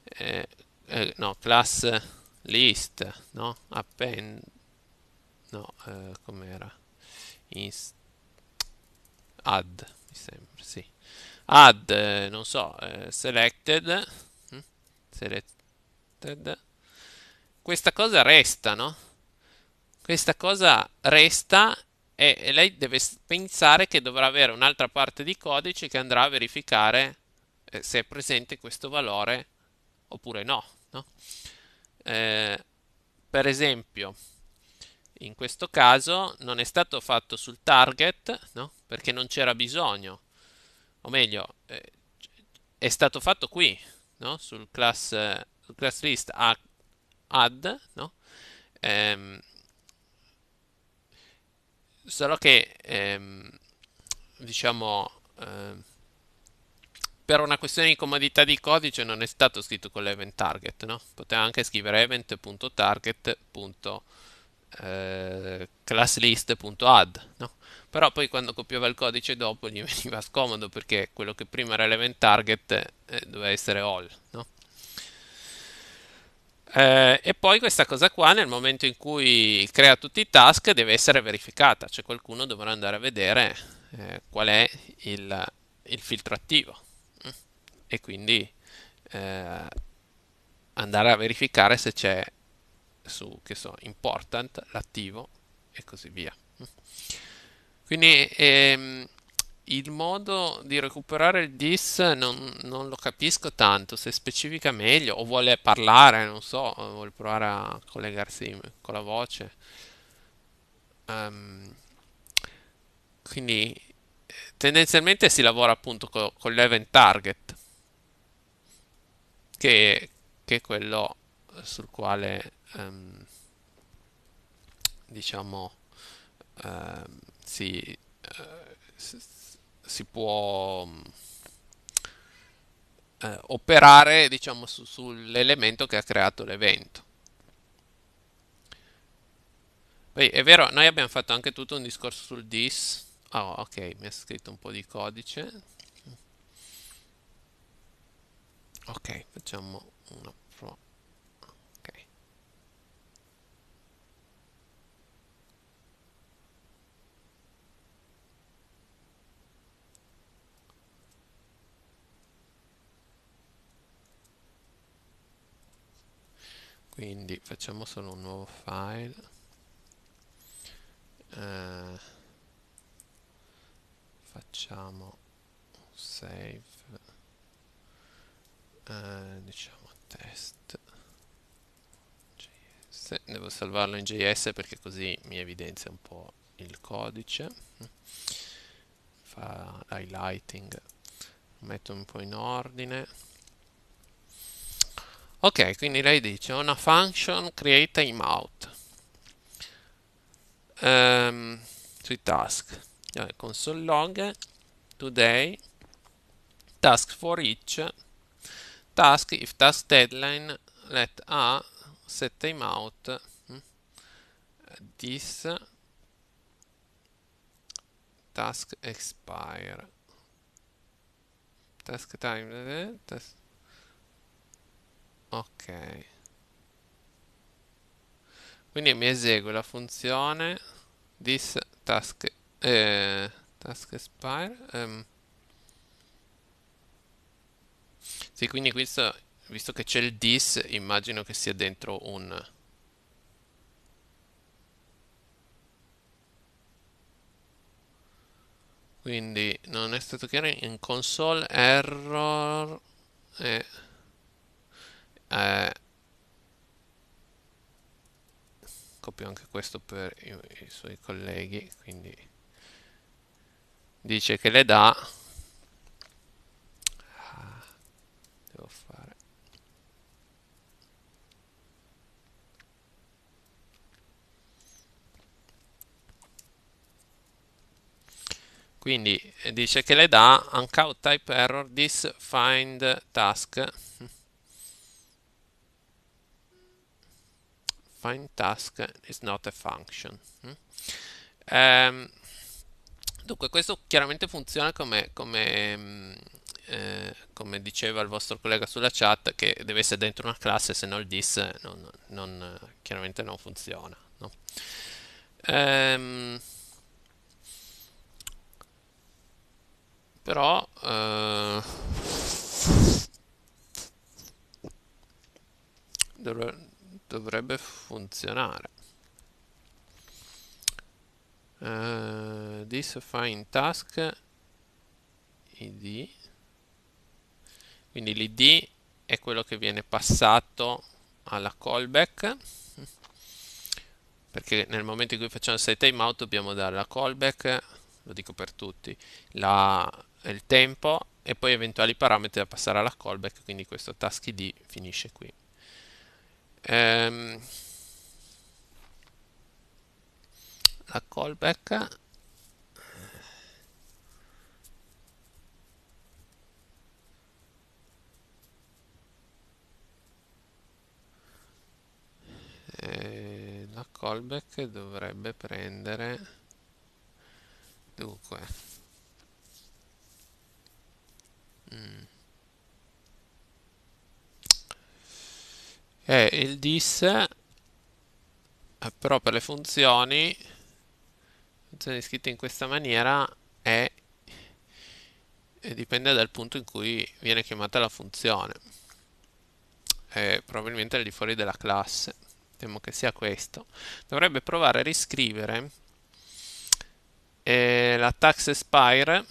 eh, eh, no, class list, no? append, no, eh, com'era? Inst- add add, non so, eh, selected, hm? selected, questa cosa resta, no? Questa cosa resta e, lei deve pensare che dovrà avere un'altra parte di codice che andrà a verificare eh, se è presente questo valore oppure no, no? Eh, per esempio, in questo caso non è stato fatto sul target, no? Perché non c'era bisogno o meglio, eh, è stato fatto qui, no? sul, class, eh, sul class list add, no? ehm, solo che ehm, diciamo ehm, per una questione di comodità di codice non è stato scritto con l'event target, no? poteva anche scrivere event.target.target eh, classlist.add, no? però poi quando copiava il codice dopo gli veniva scomodo perché quello che prima era element target eh, doveva essere all. No? Eh, e poi questa cosa qua nel momento in cui crea tutti i task deve essere verificata, cioè qualcuno dovrà andare a vedere eh, qual è il, il, filtro attivo mm. e quindi eh, andare a verificare se c'è su, che so, important, l'attivo e così via. Quindi ehm, il modo di recuperare il dis non, non, lo capisco tanto, se specifica meglio o vuole parlare, non so, vuole provare a collegarsi con la voce. Um, quindi tendenzialmente si lavora appunto co con l'event target, che, che è quello sul quale ehm, diciamo ehm, si, eh, si, può mm, eh, operare diciamo su, sull'elemento che ha creato l'evento poi è vero noi abbiamo fatto anche tutto un discorso sul dis oh ok mi ha scritto un po' di codice ok facciamo una quindi facciamo solo un nuovo file eh, facciamo save eh, diciamo test JS. devo salvarlo in js perché così mi evidenzia un po' il codice fa highlighting metto un po' in ordine Ok, quindi lei dice una function create timeout um, ehm, sui task. Console log today task for each task if task deadline let a set timeout mm. this task expire task time eh, task ok quindi mi esegue la funzione this task eh, task expire ehm. sì quindi questo visto che c'è il this immagino che sia dentro un quindi non è stato chiaro in console error e eh eh, copio anche questo per i, i suoi colleghi quindi dice che le dà ah, devo fare quindi eh, dice che le dà uncout type error this find task find task is not a function. Mm? Ehm, dunque, questo chiaramente funziona come, come, mm, eh, come, diceva il vostro collega sulla chat, che deve essere dentro una classe, se no il dis non, non, chiaramente non funziona. No? Ehm, però... Eh, dovrebbe funzionare uh, this find task id quindi l'id è quello che viene passato alla callback perché nel momento in cui facciamo set timeout dobbiamo dare la callback lo dico per tutti la, il tempo e poi eventuali parametri da passare alla callback quindi questo task id finisce qui ehm, la callback eh, la callback dovrebbe prendere dunque mm. è il dis però per le funzioni funzioni scritte in questa maniera è dipende dal punto in cui viene chiamata la funzione è probabilmente al di fuori della classe temo che sia questo dovrebbe provare a riscrivere eh, la tax expire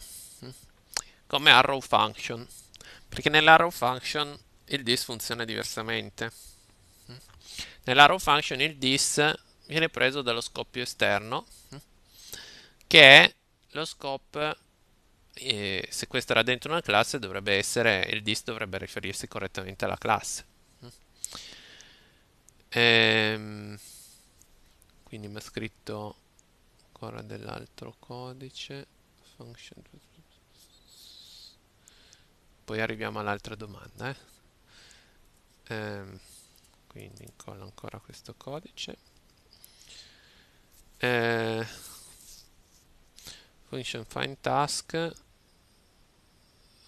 come arrow function perché nell'arrow function il dis funziona diversamente Nell'arrow function il dis viene preso dallo scoppio esterno, che è lo scope, eh, se questo era dentro una classe dovrebbe essere, il dis dovrebbe riferirsi correttamente alla classe. Ehm, quindi mi ha scritto ancora dell'altro codice, function poi arriviamo all'altra domanda. Eh. Ehm quindi incollo ancora questo codice eh, function find task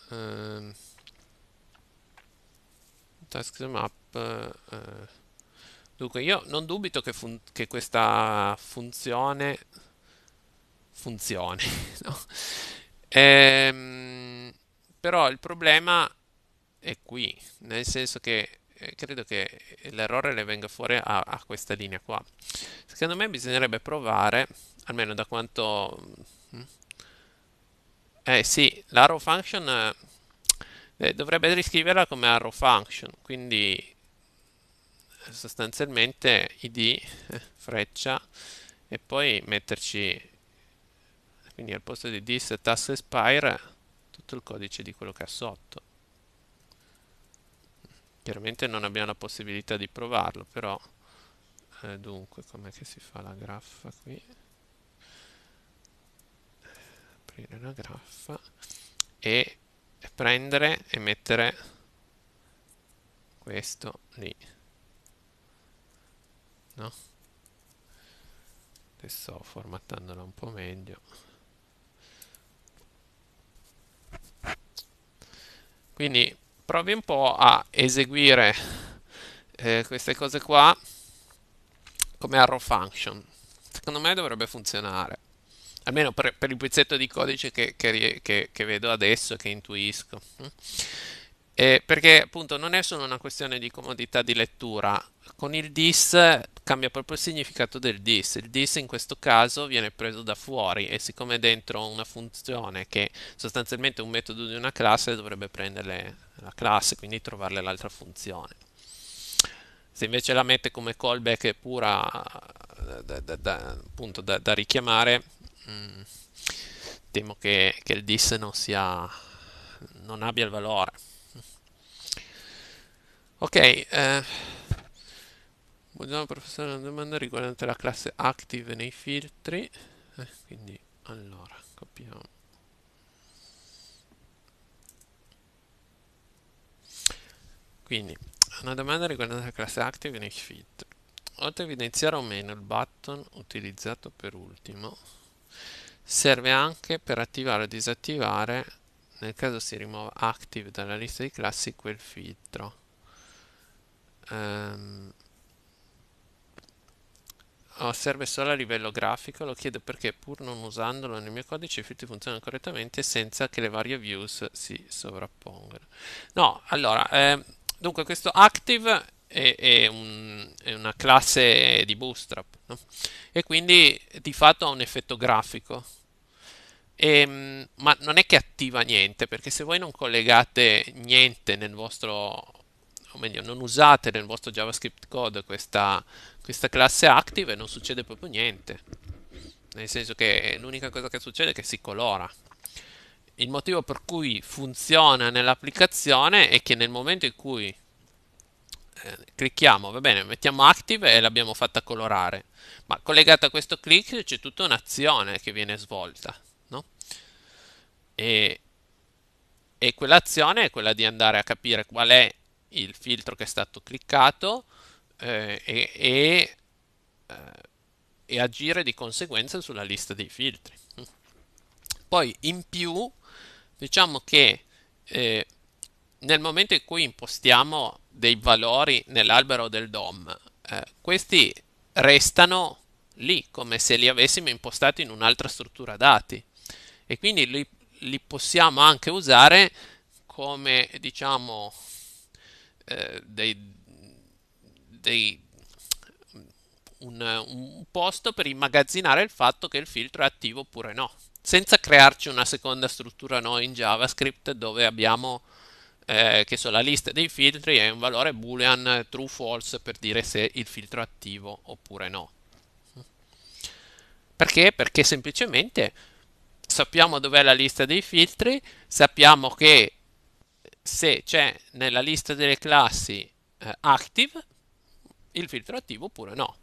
eh, task map eh, dunque io non dubito che, fun che questa funzione funzioni no? ehm, però il problema è qui nel senso che eh, credo che eh, l'errore le venga fuori a, a, questa linea qua. Secondo me bisognerebbe provare, almeno da quanto... Mm, eh sì, l'arrow function eh, eh, dovrebbe riscriverla come arrow function, quindi sostanzialmente id freccia e poi metterci quindi al posto di this task expire tutto il codice di quello che ha sotto chiaramente non abbiamo la possibilità di provarlo però eh, dunque com'è che si fa la graffa qui aprire la graffa e prendere e mettere questo lì no? adesso formattandola un po' meglio quindi provi un po' a eseguire eh, queste cose qua come arrow function. Secondo me dovrebbe funzionare, almeno per, per il pezzetto di codice che, che, che, che vedo adesso, che intuisco. Mm? Eh, perché appunto non è solo una questione di comodità di lettura, con il dis cambia proprio il significato del dis. Il dis in questo caso viene preso da fuori e siccome è dentro una funzione che sostanzialmente è un metodo di una classe dovrebbe prendere la classe, quindi trovarle l'altra funzione. Se invece la mette come callback pura da, da, da, appunto, da richiamare, mh, mm, temo che, che, il dis non, sia, non abbia il valore. Ok, eh, Buongiorno professore una domanda riguardante la classe active nei filtri. Eh, quindi allora copiamo. Quindi una domanda riguardante la classe active nei filtri. Oltre a evidenziare o meno il button utilizzato per ultimo, serve anche per attivare o disattivare, nel caso si rimuova active dalla lista di classi, quel filtro. Um, Oh, serve solo a livello grafico, lo chiedo perché pur non usandolo nel mio codice i filtri funzionano correttamente senza che le varie views si sovrappongano. No, allora, eh, dunque questo active è, è, un, è, una classe di bootstrap no? e quindi di fatto ha un effetto grafico. E, ehm, ma non è che attiva niente perché se voi non collegate niente nel vostro o meglio non usate nel vostro javascript code questa, questa classe active non succede proprio niente. Nel senso che l'unica cosa che succede è che si colora. Il motivo per cui funziona nell'applicazione è che nel momento in cui eh, clicchiamo, va bene, mettiamo active e l'abbiamo fatta colorare, ma collegata a questo click c'è tutta un'azione che viene svolta, no? E, e quell'azione è quella di andare a capire qual è il filtro che è stato cliccato, eh, e, eh, e agire di conseguenza sulla lista dei filtri. Poi in più diciamo che eh, nel momento in cui impostiamo dei valori nell'albero del DOM, eh, questi restano lì come se li avessimo impostati in un'altra struttura dati e quindi li, li possiamo anche usare come diciamo eh, dei, dei, un, un posto per immagazzinare il fatto che il filtro è attivo oppure no, senza crearci una seconda struttura noi in JavaScript dove abbiamo eh, che so, la lista dei filtri e un valore boolean true false per dire se il filtro è attivo oppure no. Perché? Perché semplicemente sappiamo dov'è la lista dei filtri, sappiamo che se c'è nella lista delle classi eh, active il filtro attivo oppure no.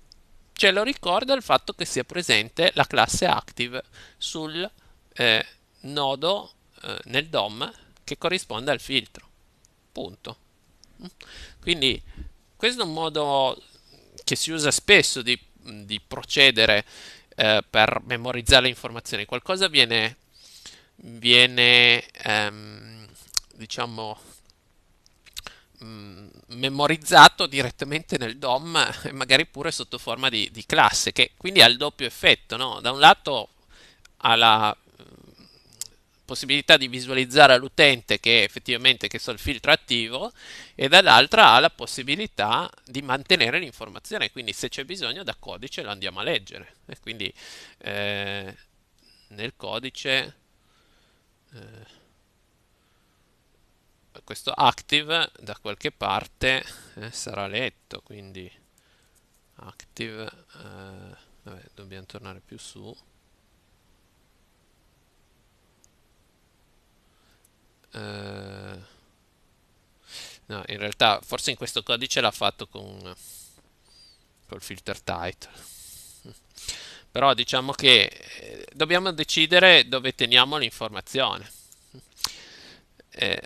Ce cioè, lo ricorda il fatto che sia presente la classe active sul eh, nodo eh, nel DOM che corrisponde al filtro. Punto. Quindi questo è un modo che si usa spesso di, di procedere eh, per memorizzare le informazioni. Qualcosa viene, viene ehm, diciamo, Mm, memorizzato direttamente nel DOM e magari pure sotto forma di, di classe, che quindi ha il doppio effetto, no? da un lato ha la mm, possibilità di visualizzare all'utente che effettivamente che so il filtro attivo e dall'altra ha la possibilità di mantenere l'informazione quindi se c'è bisogno da codice lo andiamo a leggere e quindi eh, nel codice eh, questo active da qualche parte eh, sarà letto, quindi active, eh, vabbè, dobbiamo tornare più su. Eh, no, in realtà forse in questo codice l'ha fatto con col filter title però diciamo che eh, dobbiamo decidere dove teniamo l'informazione eh,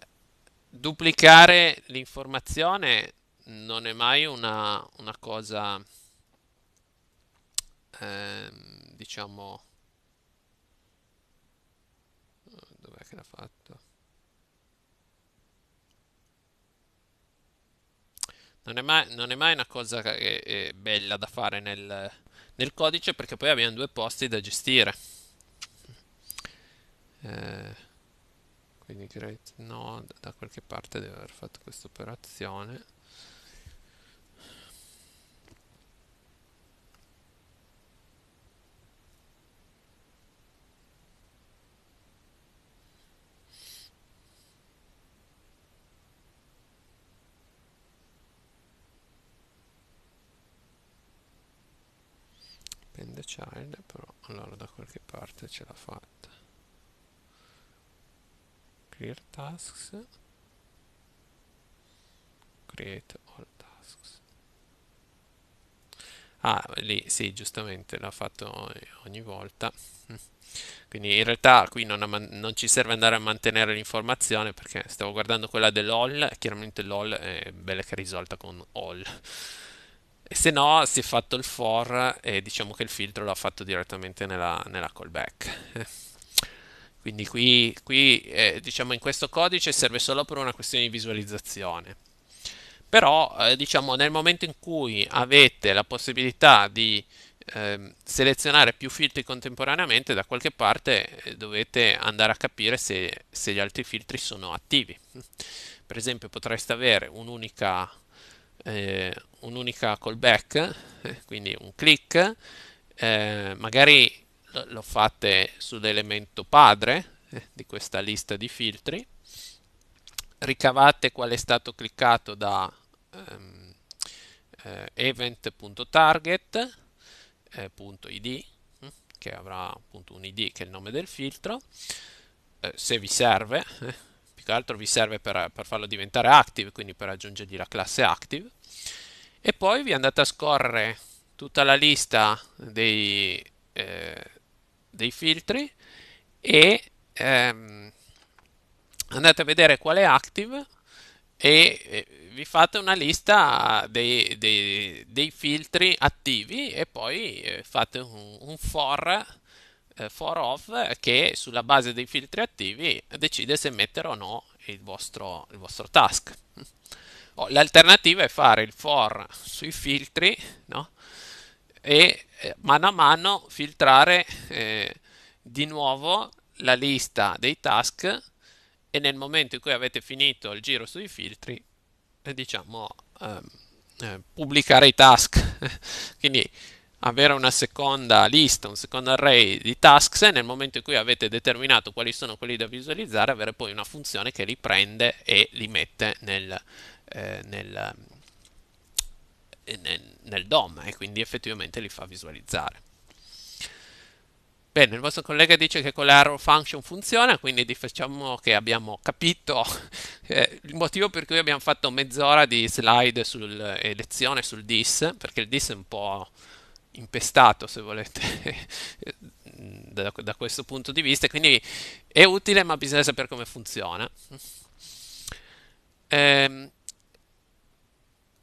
duplicare l'informazione non è mai una, una cosa, eh, diciamo, dov'è che l'ha fatto? Non è, mai, non è mai una cosa che è bella da fare nel, nel codice perché poi abbiamo due posti da gestire. Eh quindi create node da qualche parte deve aver fatto questa operazione child però allora da qualche parte ce l'ha fatta Create tasks create all tasks ah lì sì giustamente l'ha fatto ogni volta quindi in realtà qui non, non, ci serve andare a mantenere l'informazione perché stavo guardando quella dell'all chiaramente l'all è bella che è risolta con all e se no si è fatto il for e diciamo che il filtro l'ha fatto direttamente nella, nella callback Quindi qui, qui eh, diciamo in questo codice serve solo per una questione di visualizzazione. Però eh, diciamo nel momento in cui avete la possibilità di eh, selezionare più filtri contemporaneamente da qualche parte eh, dovete andare a capire se, se, gli altri filtri sono attivi. Per esempio potreste avere un'unica, eh, un'unica callback, eh, quindi un click, magari lo fate sull'elemento padre eh, di questa lista di filtri, ricavate qual è stato cliccato da ehm, eh, event.target.id eh, hm, che avrà appunto un id che è il nome del filtro, eh, se vi serve, eh, più che altro vi serve per, per farlo diventare active, quindi per aggiungergli la classe active, e poi vi andate a scorrere tutta la lista dei, eh, dei filtri e ehm, andate a vedere qual è active e vi fate una lista dei, dei, dei filtri attivi e poi eh, fate un, un for, eh, for off che sulla base dei filtri attivi decide se mettere o no il vostro, il vostro task. l'alternativa è fare il for sui filtri no? e eh, mano a mano filtrare eh, di nuovo la lista dei task e nel momento in cui avete finito il giro sui filtri eh, diciamo ehm, eh, pubblicare i task quindi avere una seconda lista un secondo array di tasks e nel momento in cui avete determinato quali sono quelli da visualizzare avere poi una funzione che li prende e li mette nel, eh, nel eh, nel DOM e quindi effettivamente li fa visualizzare. Bene, il vostro collega dice che con l'arrow function funziona, quindi diciamo che abbiamo capito eh, il motivo per cui abbiamo fatto mezz'ora di slide sull'elezione eh, sul dis, perché il dis è un po' impestato, se volete, eh, da, da questo punto di vista, quindi è utile ma bisogna sapere come funziona. Ehm,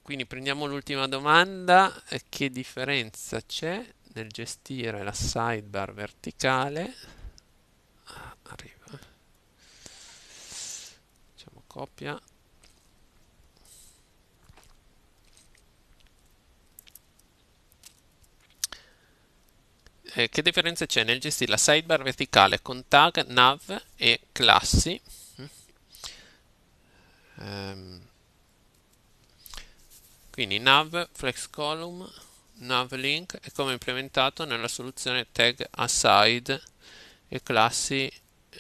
quindi prendiamo l'ultima domanda. Che differenza c'è nel gestire la sidebar verticale? Ah, arriva. Facciamo copia. Eh, che differenza c'è nel gestire la sidebar verticale con tag, nav e classi? Mm. Um quindi nav flex column nav link è come implementato nella soluzione tag aside e classi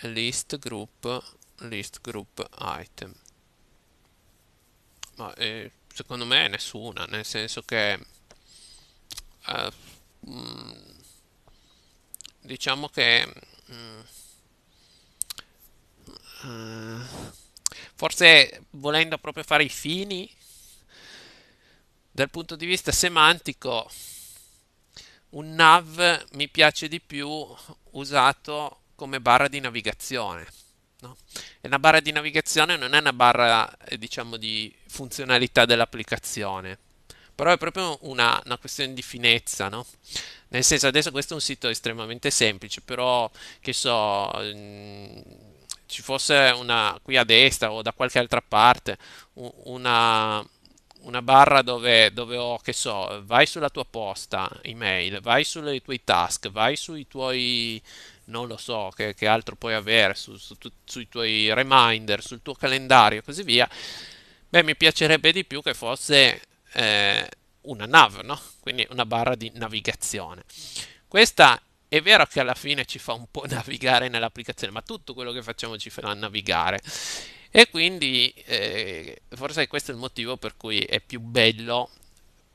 list group list group item. Ma eh, secondo me è nessuna, nel senso che eh, mm, diciamo che mm, eh, forse volendo proprio fare i fini dal punto di vista semantico un nav mi piace di più usato come barra di navigazione. No? E una barra di navigazione non è una barra eh, diciamo, di funzionalità dell'applicazione, però è proprio una, una questione di finezza. No? Nel senso, adesso questo è un sito estremamente semplice, però che so, mh, mm, ci fosse una qui a destra o da qualche altra parte una una barra dove, dove, ho, che so, vai sulla tua posta email, vai sui tuoi task, vai sui tuoi, non lo so, che, che altro puoi avere, su, su, su, sui tuoi reminder, sul tuo calendario e così via, beh, mi piacerebbe di più che fosse eh, una nav, no? Quindi una barra di navigazione. Questa è vero che alla fine ci fa un po' navigare nell'applicazione, ma tutto quello che facciamo ci fa navigare. E quindi eh, forse questo è il motivo per cui è più bello,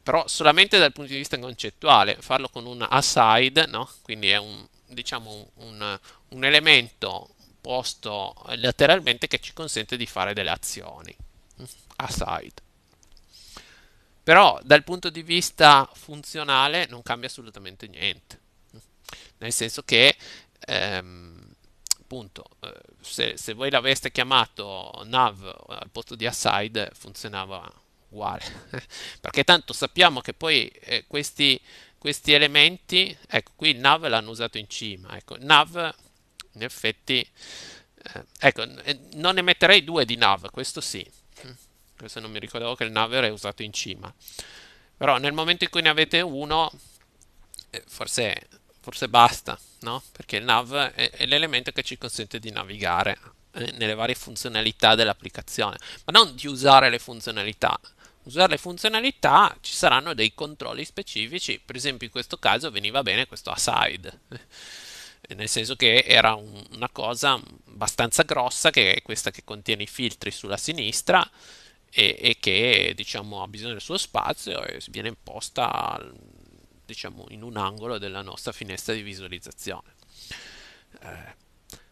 però solamente dal punto di vista concettuale, farlo con un aside, no? quindi è un, diciamo un, un elemento posto lateralmente che ci consente di fare delle azioni aside. Però dal punto di vista funzionale non cambia assolutamente niente, nel senso che... Ehm, appunto eh, se, se voi l'aveste chiamato nav al posto di aside funzionava uguale perché tanto sappiamo che poi eh, questi, questi elementi ecco qui il nav l'hanno usato in cima ecco nav in effetti eh, ecco eh, non ne metterei due di nav questo sì questo non mi ricordavo che il nav era usato in cima però nel momento in cui ne avete uno eh, forse forse basta, no? perché il nav è, è l'elemento che ci consente di navigare eh, nelle varie funzionalità dell'applicazione, ma non di usare le funzionalità. Usare le funzionalità ci saranno dei controlli specifici, per esempio in questo caso veniva bene questo aside, eh, nel senso che era un, una cosa abbastanza grossa che è questa che contiene i filtri sulla sinistra e, e che diciamo, ha bisogno del suo spazio e viene imposta diciamo in un angolo della nostra finestra di visualizzazione. Eh,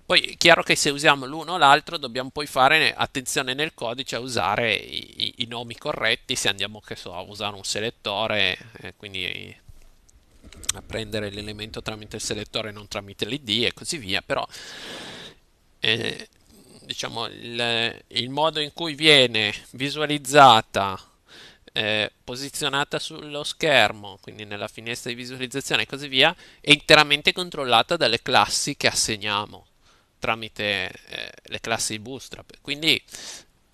poi è chiaro che se usiamo l'uno o l'altro dobbiamo poi fare attenzione nel codice a usare i, i, i nomi corretti se andiamo che so, a usare un selettore, eh, quindi a prendere l'elemento tramite il selettore e non tramite l'id e così via, però eh, diciamo il, il modo in cui viene visualizzata eh, posizionata sullo schermo, quindi nella finestra di visualizzazione e così via, è interamente controllata dalle classi che assegniamo tramite eh, le classi di Bootstrap. Quindi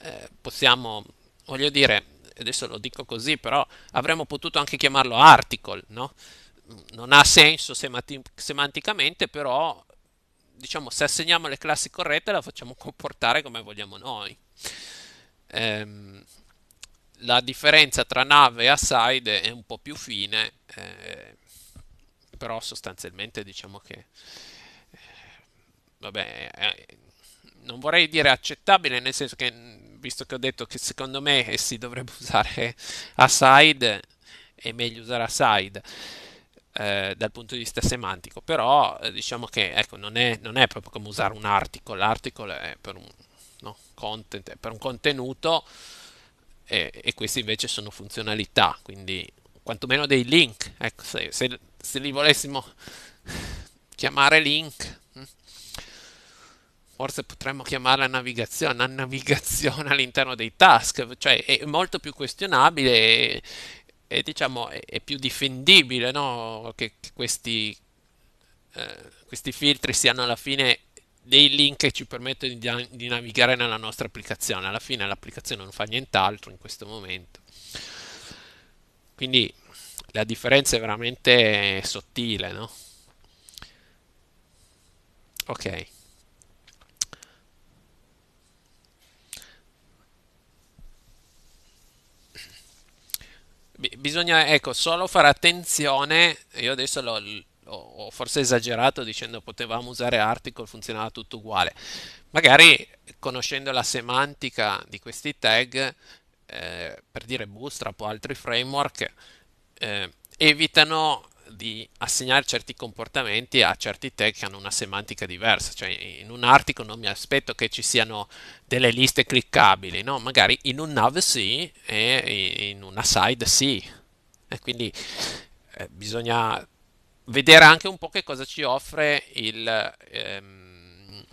eh, possiamo, voglio dire, adesso lo dico così, però avremmo potuto anche chiamarlo article, no? Non ha senso semantic semanticamente, però diciamo se assegniamo le classi corrette la facciamo comportare come vogliamo noi. Ehm, la differenza tra nave e aside è un po' più fine, eh, però sostanzialmente diciamo che eh, vabbè, eh, non vorrei dire accettabile, nel senso che visto che ho detto che secondo me eh, si dovrebbe usare aside, è meglio usare aside. Eh, dal punto di vista semantico, però eh, diciamo che ecco, non, è, non è proprio come usare un article. L'article è per un, no, content, è per un contenuto e, e, queste invece sono funzionalità, quindi quantomeno dei link, ecco, se, se, se li volessimo chiamare link, hm, forse potremmo chiamarla navigazione, navigazione all'interno dei task, cioè è molto più questionabile e, e diciamo è, è, più difendibile no? che, che questi, eh, questi filtri siano alla fine dei link che ci permettono di, di navigare nella nostra applicazione. Alla fine l'applicazione non fa nient'altro in questo momento. Quindi la differenza è veramente sottile, no? Ok. bisogna, ecco, solo fare attenzione, io adesso lo, ho forse esagerato dicendo potevamo usare article, funzionava tutto uguale. Magari conoscendo la semantica di questi tag, eh, per dire Bootstrap o altri framework, eh, evitano di assegnare certi comportamenti a certi tag che hanno una semantica diversa. Cioè, in un article non mi aspetto che ci siano delle liste cliccabili, no? Magari in un nav sì e in una side sì. E quindi eh, bisogna vedere anche un po' che cosa ci offre il, ehm,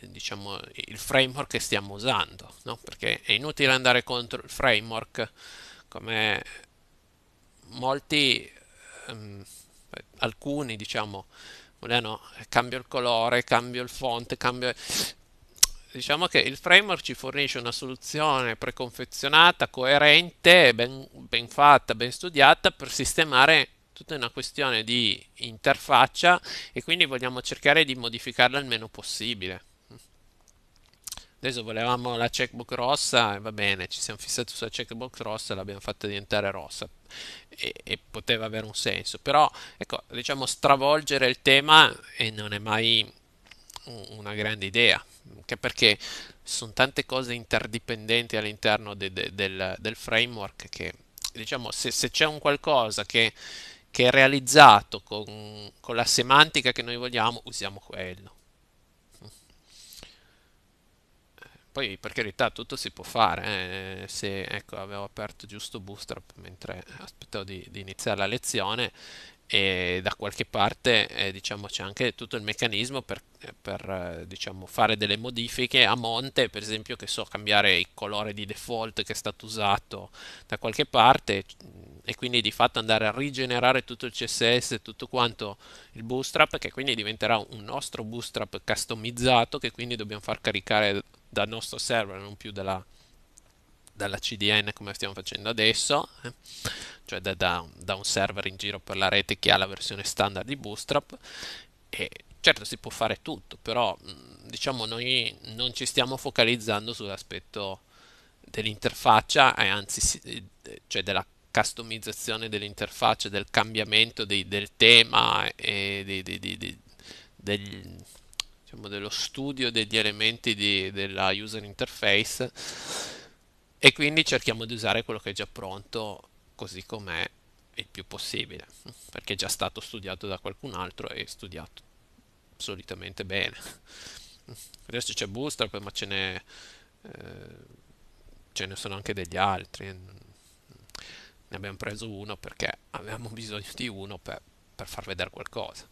diciamo, il framework che stiamo usando, no? perché è inutile andare contro il framework come molti, ehm, alcuni diciamo, vogliono cambio il colore, cambio il font, cambio... Diciamo che il framework ci fornisce una soluzione preconfezionata, coerente, ben, ben fatta, ben studiata per sistemare tutta una questione di interfaccia e quindi vogliamo cercare di modificarla il meno possibile adesso volevamo la checkbox rossa e va bene ci siamo fissati sulla checkbox rossa e l'abbiamo fatta diventare rossa e, e, poteva avere un senso però ecco diciamo stravolgere il tema e non è mai una grande idea anche perché sono tante cose interdipendenti all'interno de, de, del, del framework che diciamo se, se c'è un qualcosa che che è realizzato con, con la semantica che noi vogliamo, usiamo quello. Poi per carità tutto si può fare, eh. se ecco avevo aperto giusto Bootstrap mentre aspettavo di, di iniziare la lezione e da qualche parte eh, diciamo c'è anche tutto il meccanismo per, per eh, diciamo, fare delle modifiche a monte per esempio che so cambiare il colore di default che è stato usato da qualche parte e quindi di fatto andare a rigenerare tutto il CSS e tutto quanto il bootstrap che quindi diventerà un nostro bootstrap customizzato che quindi dobbiamo far caricare dal nostro server non più dalla, dalla CDN come stiamo facendo adesso eh? cioè da, da, da un server in giro per la rete che ha la versione standard di bootstrap e certo si può fare tutto però mm, diciamo noi non ci stiamo focalizzando sull'aspetto dell'interfaccia e anzi eh, cioè della customizzazione dell'interfaccia, del cambiamento dei, del tema e di, di, di, del, diciamo, dello studio degli elementi della user interface e quindi cerchiamo di usare quello che è già pronto così com'è il più possibile perché è già stato studiato da qualcun altro e studiato solitamente bene adesso c'è Bootstrap ma ce ne, eh, ce ne sono anche degli altri ne abbiamo preso uno perché avevamo bisogno di uno per, per far vedere qualcosa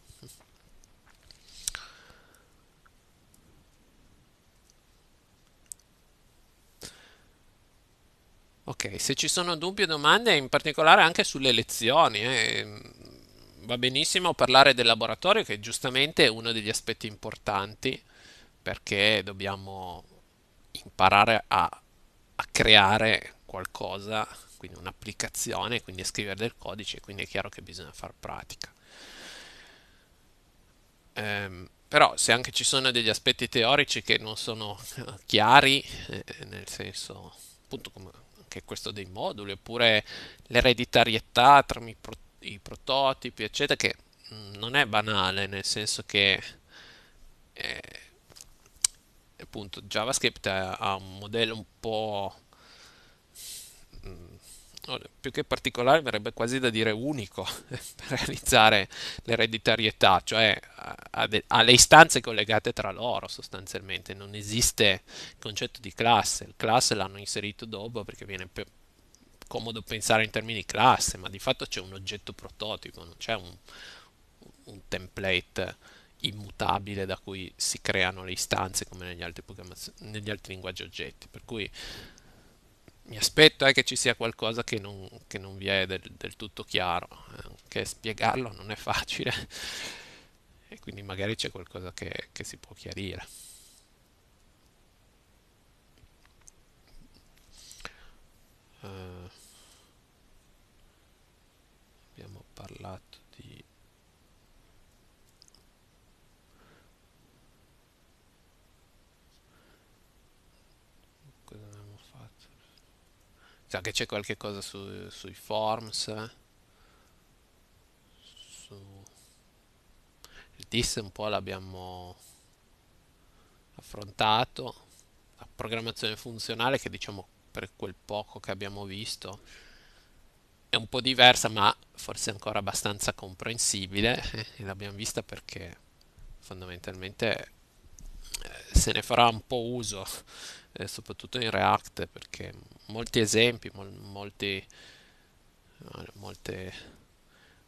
ok se ci sono dubbi o domande in particolare anche sulle lezioni eh, mm, va benissimo parlare del laboratorio che giustamente è uno degli aspetti importanti perché dobbiamo imparare a, a creare qualcosa quindi un'applicazione, quindi scrivere del codice, quindi è chiaro che bisogna fare pratica. Ehm, però se anche ci sono degli aspetti teorici che non sono eh, chiari, eh, nel senso appunto come anche questo dei moduli, oppure l'ereditarietà tra i, pro i, prototipi, eccetera, che mh, mm, non è banale, nel senso che eh, appunto JavaScript ha un modello un po' più che particolare verrebbe quasi da dire unico per realizzare l'ereditarietà, cioè alle istanze collegate tra loro sostanzialmente, non esiste il concetto di classe, il classe l'hanno inserito dopo perché viene più comodo pensare in termini di classe, ma di fatto c'è un oggetto prototipo, non c'è un, un template immutabile da cui si creano le istanze come negli altri, negli altri linguaggi oggetti, per cui mi aspetto eh, che ci sia qualcosa che non, che non vi è del, del, tutto chiaro, anche eh, spiegarlo non è facile e quindi magari c'è qualcosa che, che si può chiarire. Uh, abbiamo parlato so cioè, che c'è qualche cosa su, sui forms su... il dis un po' l'abbiamo affrontato la programmazione funzionale che diciamo per quel poco che abbiamo visto è un po' diversa ma forse ancora abbastanza comprensibile eh, e l'abbiamo vista perché fondamentalmente eh, se ne farà un po' uso eh, soprattutto in React perché molti esempi, mol, molti, eh, molte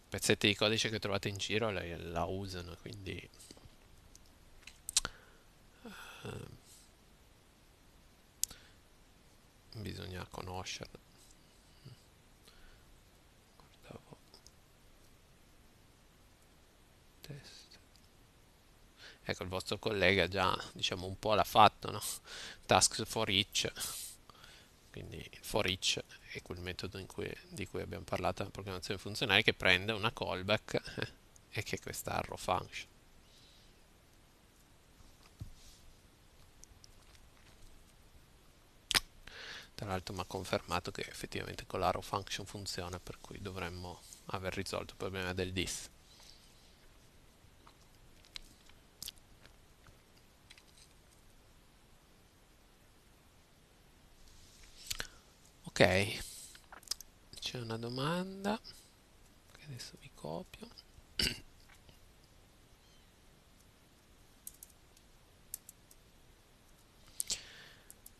pezzetti di codice che trovate in giro la, la usano, quindi... Uh, bisogna conoscerla. Ecco, il vostro collega già, diciamo, un po' l'ha fatto, no? Task for each quindi il for each è quel metodo cui, di cui abbiamo parlato nella programmazione funzionale che prende una callback eh, e che è questa arrow function tra l'altro mi ha confermato che effettivamente con l'arrow function funziona per cui dovremmo aver risolto il problema del disk ok c'è una domanda che adesso mi copio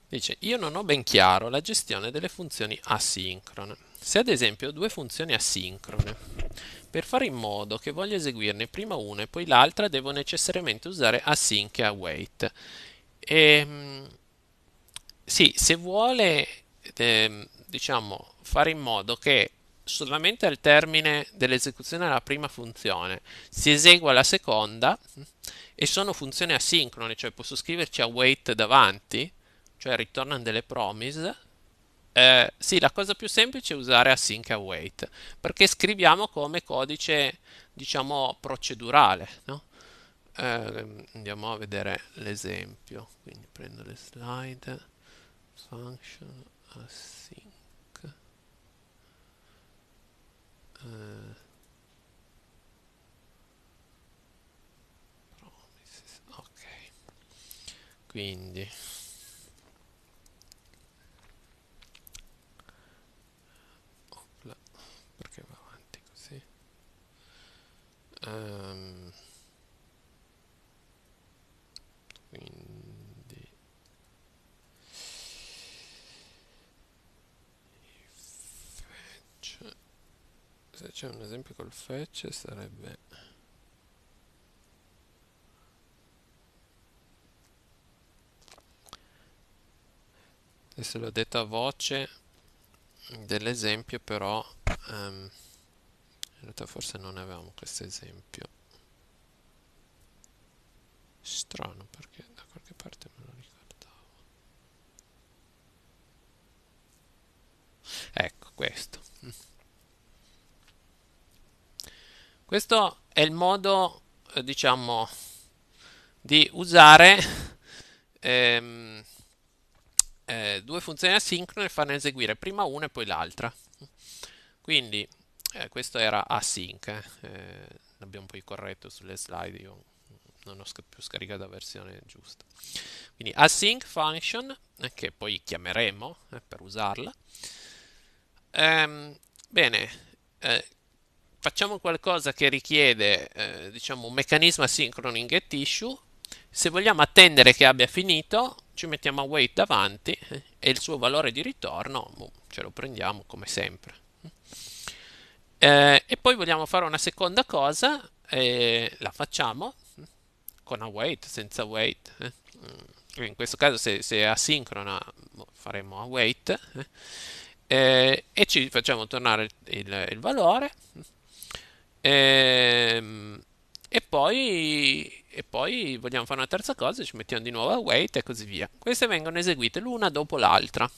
Dice, io non ho ben chiaro la gestione delle funzioni asincrone. Se ad esempio ho due funzioni asincrone, per fare in modo che voglio eseguirne prima una e poi l'altra devo necessariamente usare async e await. E, ehm, sì, se vuole eh, diciamo, fare in modo che solamente al termine dell'esecuzione della prima funzione si esegua la seconda mm, e sono funzioni asincrone, cioè posso scriverci await davanti, cioè ritornano delle promise. Eh, sì, la cosa più semplice è usare async await, perché scriviamo come codice, diciamo, procedurale, no? eh, andiamo a vedere l'esempio, quindi prendo le slide, function, i think uh, promises ok quindi opla perché va avanti così um, se c'è un esempio col fetch sarebbe adesso l'ho detto a voce dell'esempio però um, in realtà forse non avevamo questo esempio strano perché da qualche parte me lo ricordavo ecco questo questo è il modo, eh, diciamo, di usare ehm, eh, due funzioni asincrone e farne eseguire prima una e poi l'altra. Quindi eh, questo era async, eh, l'abbiamo poi corretto sulle slide, io non ho più scaricato la versione giusta. Quindi async function, eh, che poi chiameremo eh, per usarla. Ehm, bene, facciamo qualcosa che richiede eh, diciamo, un meccanismo asincrono in get issue se vogliamo attendere che abbia finito ci mettiamo await wait davanti eh, e il suo valore di ritorno boh, ce lo prendiamo come sempre eh, e poi vogliamo fare una seconda cosa la facciamo eh, con await senza wait eh. mm, in questo caso se, se è asincrona boh, faremo await eh, e ci facciamo tornare il, il valore e, ehm, e, poi, e, poi, vogliamo fare una terza cosa, ci mettiamo di nuovo a wait e così via. Queste vengono eseguite l'una dopo l'altra.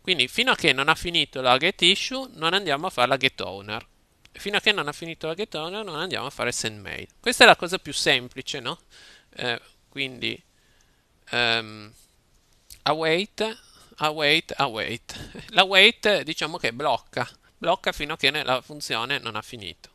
Quindi fino a che non ha finito la get issue non andiamo a fare la get owner. Fino a che non ha finito la get owner non andiamo a fare send mail. Questa è la cosa più semplice, no? Eh, quindi um, ehm, await, await, await. La wait diciamo che blocca blocca fino a che la funzione non ha finito.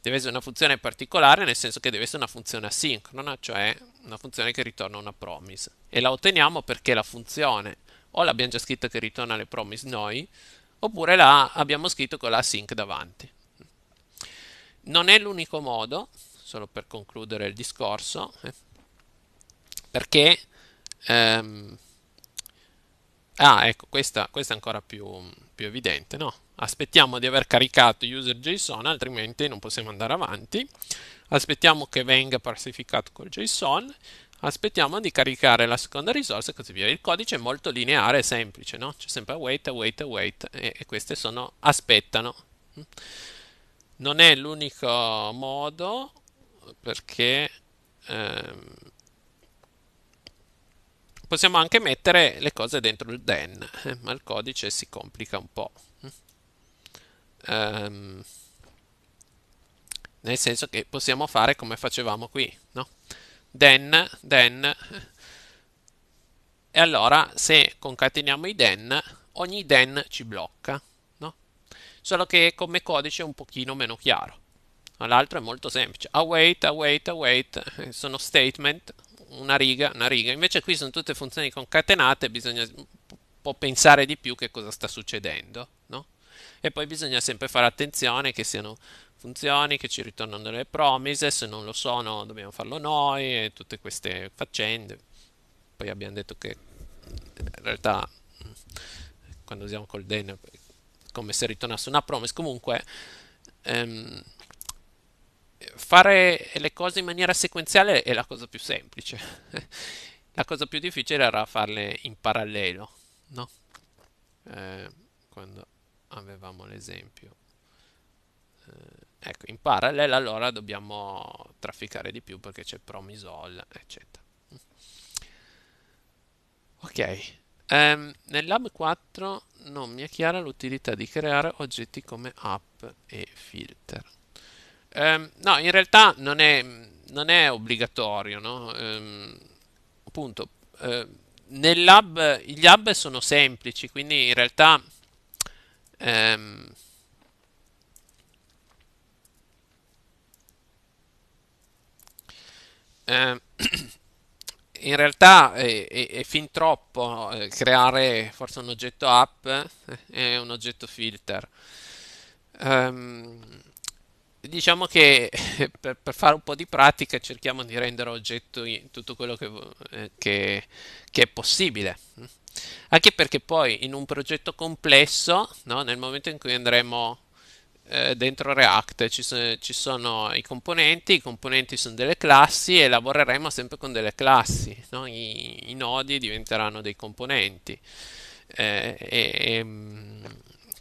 Deve essere una funzione particolare, nel senso che deve essere una funzione asincrona, cioè una funzione che ritorna una promise. E la otteniamo perché la funzione o l'abbiamo già scritta che ritorna le promise noi, oppure la abbiamo scritto con la sync davanti. Non è l'unico modo, solo per concludere il discorso, eh, perché ehm, Ah, ecco, questa, questa è ancora più, più evidente, no? Aspettiamo di aver caricato user.json, altrimenti non possiamo andare avanti. Aspettiamo che venga parsificato col JSON, aspettiamo di caricare la seconda risorsa e così via. Il codice è molto lineare e semplice, no? C'è sempre wait, wait, wait, e, e queste sono aspettano. Non è l'unico modo perché... Ehm, possiamo anche mettere le cose dentro il den, eh, ma il codice si complica un po'. Um, nel senso che possiamo fare come facevamo qui, no? Den, den. E allora se concateniamo i den, ogni den ci blocca, no? Solo che come codice è un pochino meno chiaro. L'altro è molto semplice. Await, await, await, eh, sono statement, una riga, una riga. Invece qui sono tutte funzioni concatenate, bisogna un po' pensare di più che cosa sta succedendo, no? E poi bisogna sempre fare attenzione che siano funzioni che ci ritornano delle promise, se non lo sono dobbiamo farlo noi e tutte queste faccende. Poi abbiamo detto che in realtà quando usiamo col den è come se ritornasse una promise, comunque ehm, fare le cose in maniera sequenziale è la cosa più semplice. la cosa più difficile era farle in parallelo, no? Eh, quando avevamo l'esempio. Eh, ecco, in parallelo allora dobbiamo trafficare di più perché c'è promisol, eccetera. Ok. Um, nell'Hub 4 non mi è chiara l'utilità di creare oggetti come app e filter. Um, no, in realtà non è, non è obbligatorio, no? Um, appunto, uh, nel lab, gli hub sono semplici, quindi in realtà... Um, in realtà è, è, è, fin troppo eh, creare forse un oggetto app e eh, un oggetto filter. Um, diciamo che eh, per, per, fare un po' di pratica cerchiamo di rendere oggetto tutto quello che, eh, che, che è possibile. Anche perché poi in un progetto complesso, no, nel momento in cui andremo eh, dentro React, ci, so, ci, sono i componenti, i componenti sono delle classi e lavoreremo sempre con delle classi, no? I, I, nodi diventeranno dei componenti. Eh, e, e, mm,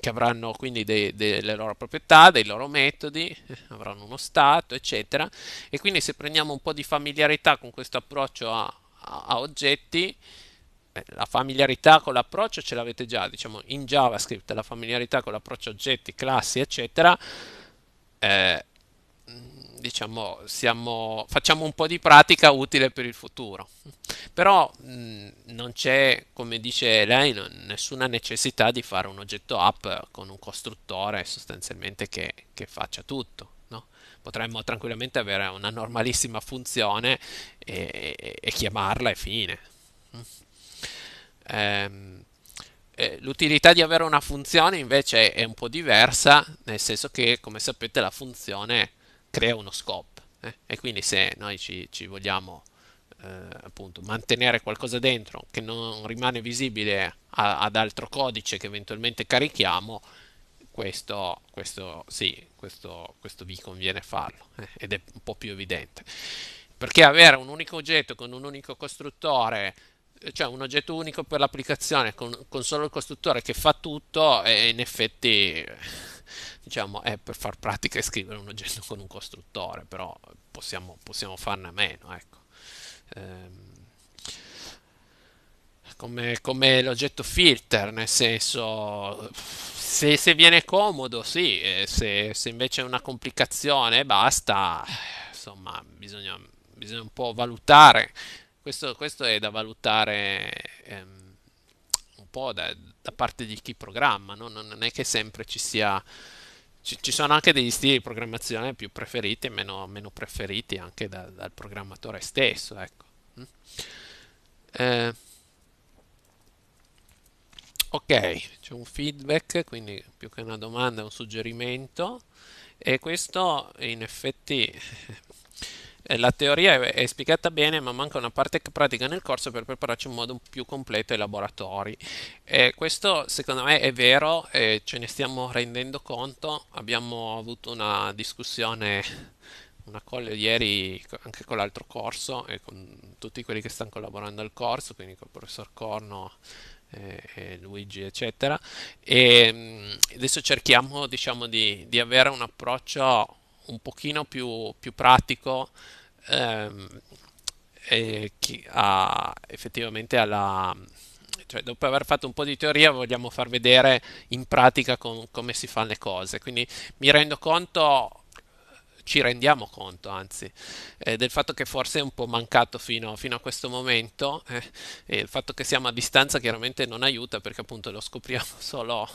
che avranno quindi delle de loro proprietà, dei loro metodi, avranno uno stato, eccetera. E quindi se prendiamo un po' di familiarità con questo approccio a, a, a oggetti, la familiarità con l'approccio ce l'avete già, diciamo in JavaScript la familiarità con l'approccio oggetti, classi, eccetera, eh, diciamo, siamo, facciamo un po' di pratica utile per il futuro. Però mh, non c'è, come dice lei, non, nessuna necessità di fare un oggetto app con un costruttore sostanzialmente che, che faccia tutto. No? Potremmo tranquillamente avere una normalissima funzione e, e, e chiamarla e fine. Ehm, eh, L'utilità di avere una funzione invece è un po' diversa, nel senso che, come sapete, la funzione crea uno scope. Eh? E quindi se noi ci, ci vogliamo eh, appunto mantenere qualcosa dentro che non rimane visibile a, ad altro codice che eventualmente carichiamo, questo, questo sì, questo, questo vi conviene farlo eh? ed è un po' più evidente. Perché avere un unico oggetto con un unico costruttore eh, cioè un oggetto unico per l'applicazione con, con, solo il costruttore che fa tutto è eh, in effetti eh, diciamo, è per far pratica e scrivere un oggetto con un costruttore, però possiamo, possiamo farne a meno, ecco. Ehm, come, come, l'oggetto filter, nel senso, se, se viene comodo, sì, se, se, invece è una complicazione e basta, insomma, bisogna, bisogna un po' valutare. Questo, questo è da valutare ehm, un po' da, da, parte di chi programma, no? non, non è che sempre ci sia ci, ci, sono anche degli stili di programmazione più preferiti e meno, meno, preferiti anche da, dal programmatore stesso. Ecco. Mm. Eh, ok, c'è un feedback, quindi più che una domanda è un suggerimento e questo in effetti eh, la teoria è, spiegata bene, ma manca una parte pratica nel corso per prepararci in modo più completo ai laboratori. E eh, questo secondo me è vero, e ce ne stiamo rendendo conto. Abbiamo avuto una discussione, una call ieri anche con l'altro corso e con tutti quelli che stanno collaborando al corso, quindi con il professor Corno eh, E Luigi, eccetera. E mm, adesso cerchiamo diciamo, di, di, avere un approccio un pochino più, più pratico ehm, eh, ha, effettivamente alla, cioè, dopo aver fatto un po' di teoria vogliamo far vedere in pratica com come si fanno le cose. Quindi mi rendo conto, ci rendiamo conto anzi, eh, del fatto che forse è un po' mancato fino, fino a questo momento eh, e il fatto che siamo a distanza chiaramente non aiuta perché appunto lo scopriamo solo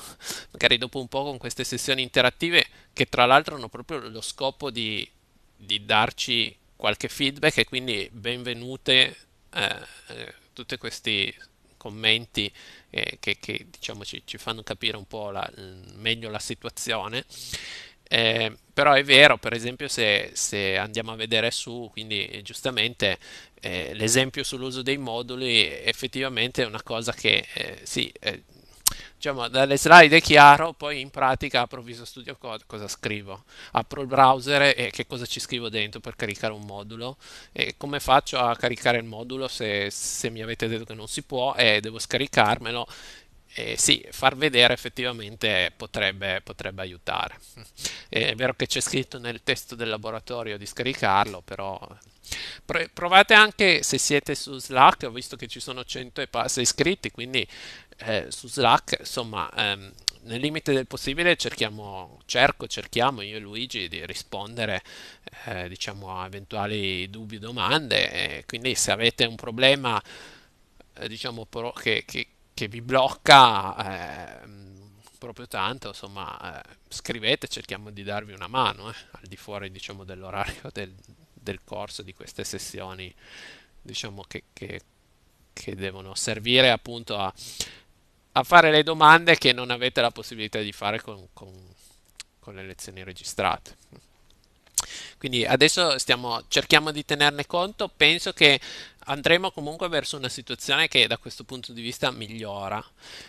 magari dopo un po' con queste sessioni interattive che tra l'altro hanno proprio lo scopo di, di darci qualche feedback e quindi benvenute eh, eh, tutti questi commenti eh, che, che diciamo, ci, ci, fanno capire un po' la, meglio la situazione. Eh, però è vero, per esempio, se, se andiamo a vedere su, quindi eh, giustamente eh, l'esempio sull'uso dei moduli effettivamente è una cosa che eh, sì, eh, diciamo, dalle slide è chiaro, poi in pratica apro Visual Studio Code, cosa scrivo? Apro il browser e che cosa ci scrivo dentro per caricare un modulo e come faccio a caricare il modulo se, se mi avete detto che non si può e devo scaricarmelo eh, sì, far vedere effettivamente potrebbe, potrebbe aiutare. È vero che c'è scritto nel testo del laboratorio di scaricarlo, però provate anche se siete su Slack, ho visto che ci sono 100 e passa iscritti, quindi eh, su Slack, insomma, ehm, nel limite del possibile cerchiamo, cerco, cerchiamo io e Luigi di rispondere eh, diciamo a eventuali dubbi, domande, e quindi se avete un problema eh, diciamo pro, che, che, che, vi blocca ehm, proprio tanto, insomma eh, scrivete, cerchiamo di darvi una mano eh, al di fuori diciamo dell'orario del, del corso di queste sessioni diciamo che, che devono servire appunto a a fare le domande che non avete la possibilità di fare con, con, con le lezioni registrate. Quindi adesso stiamo, cerchiamo di tenerne conto, penso che andremo comunque verso una situazione che da questo punto di vista migliora,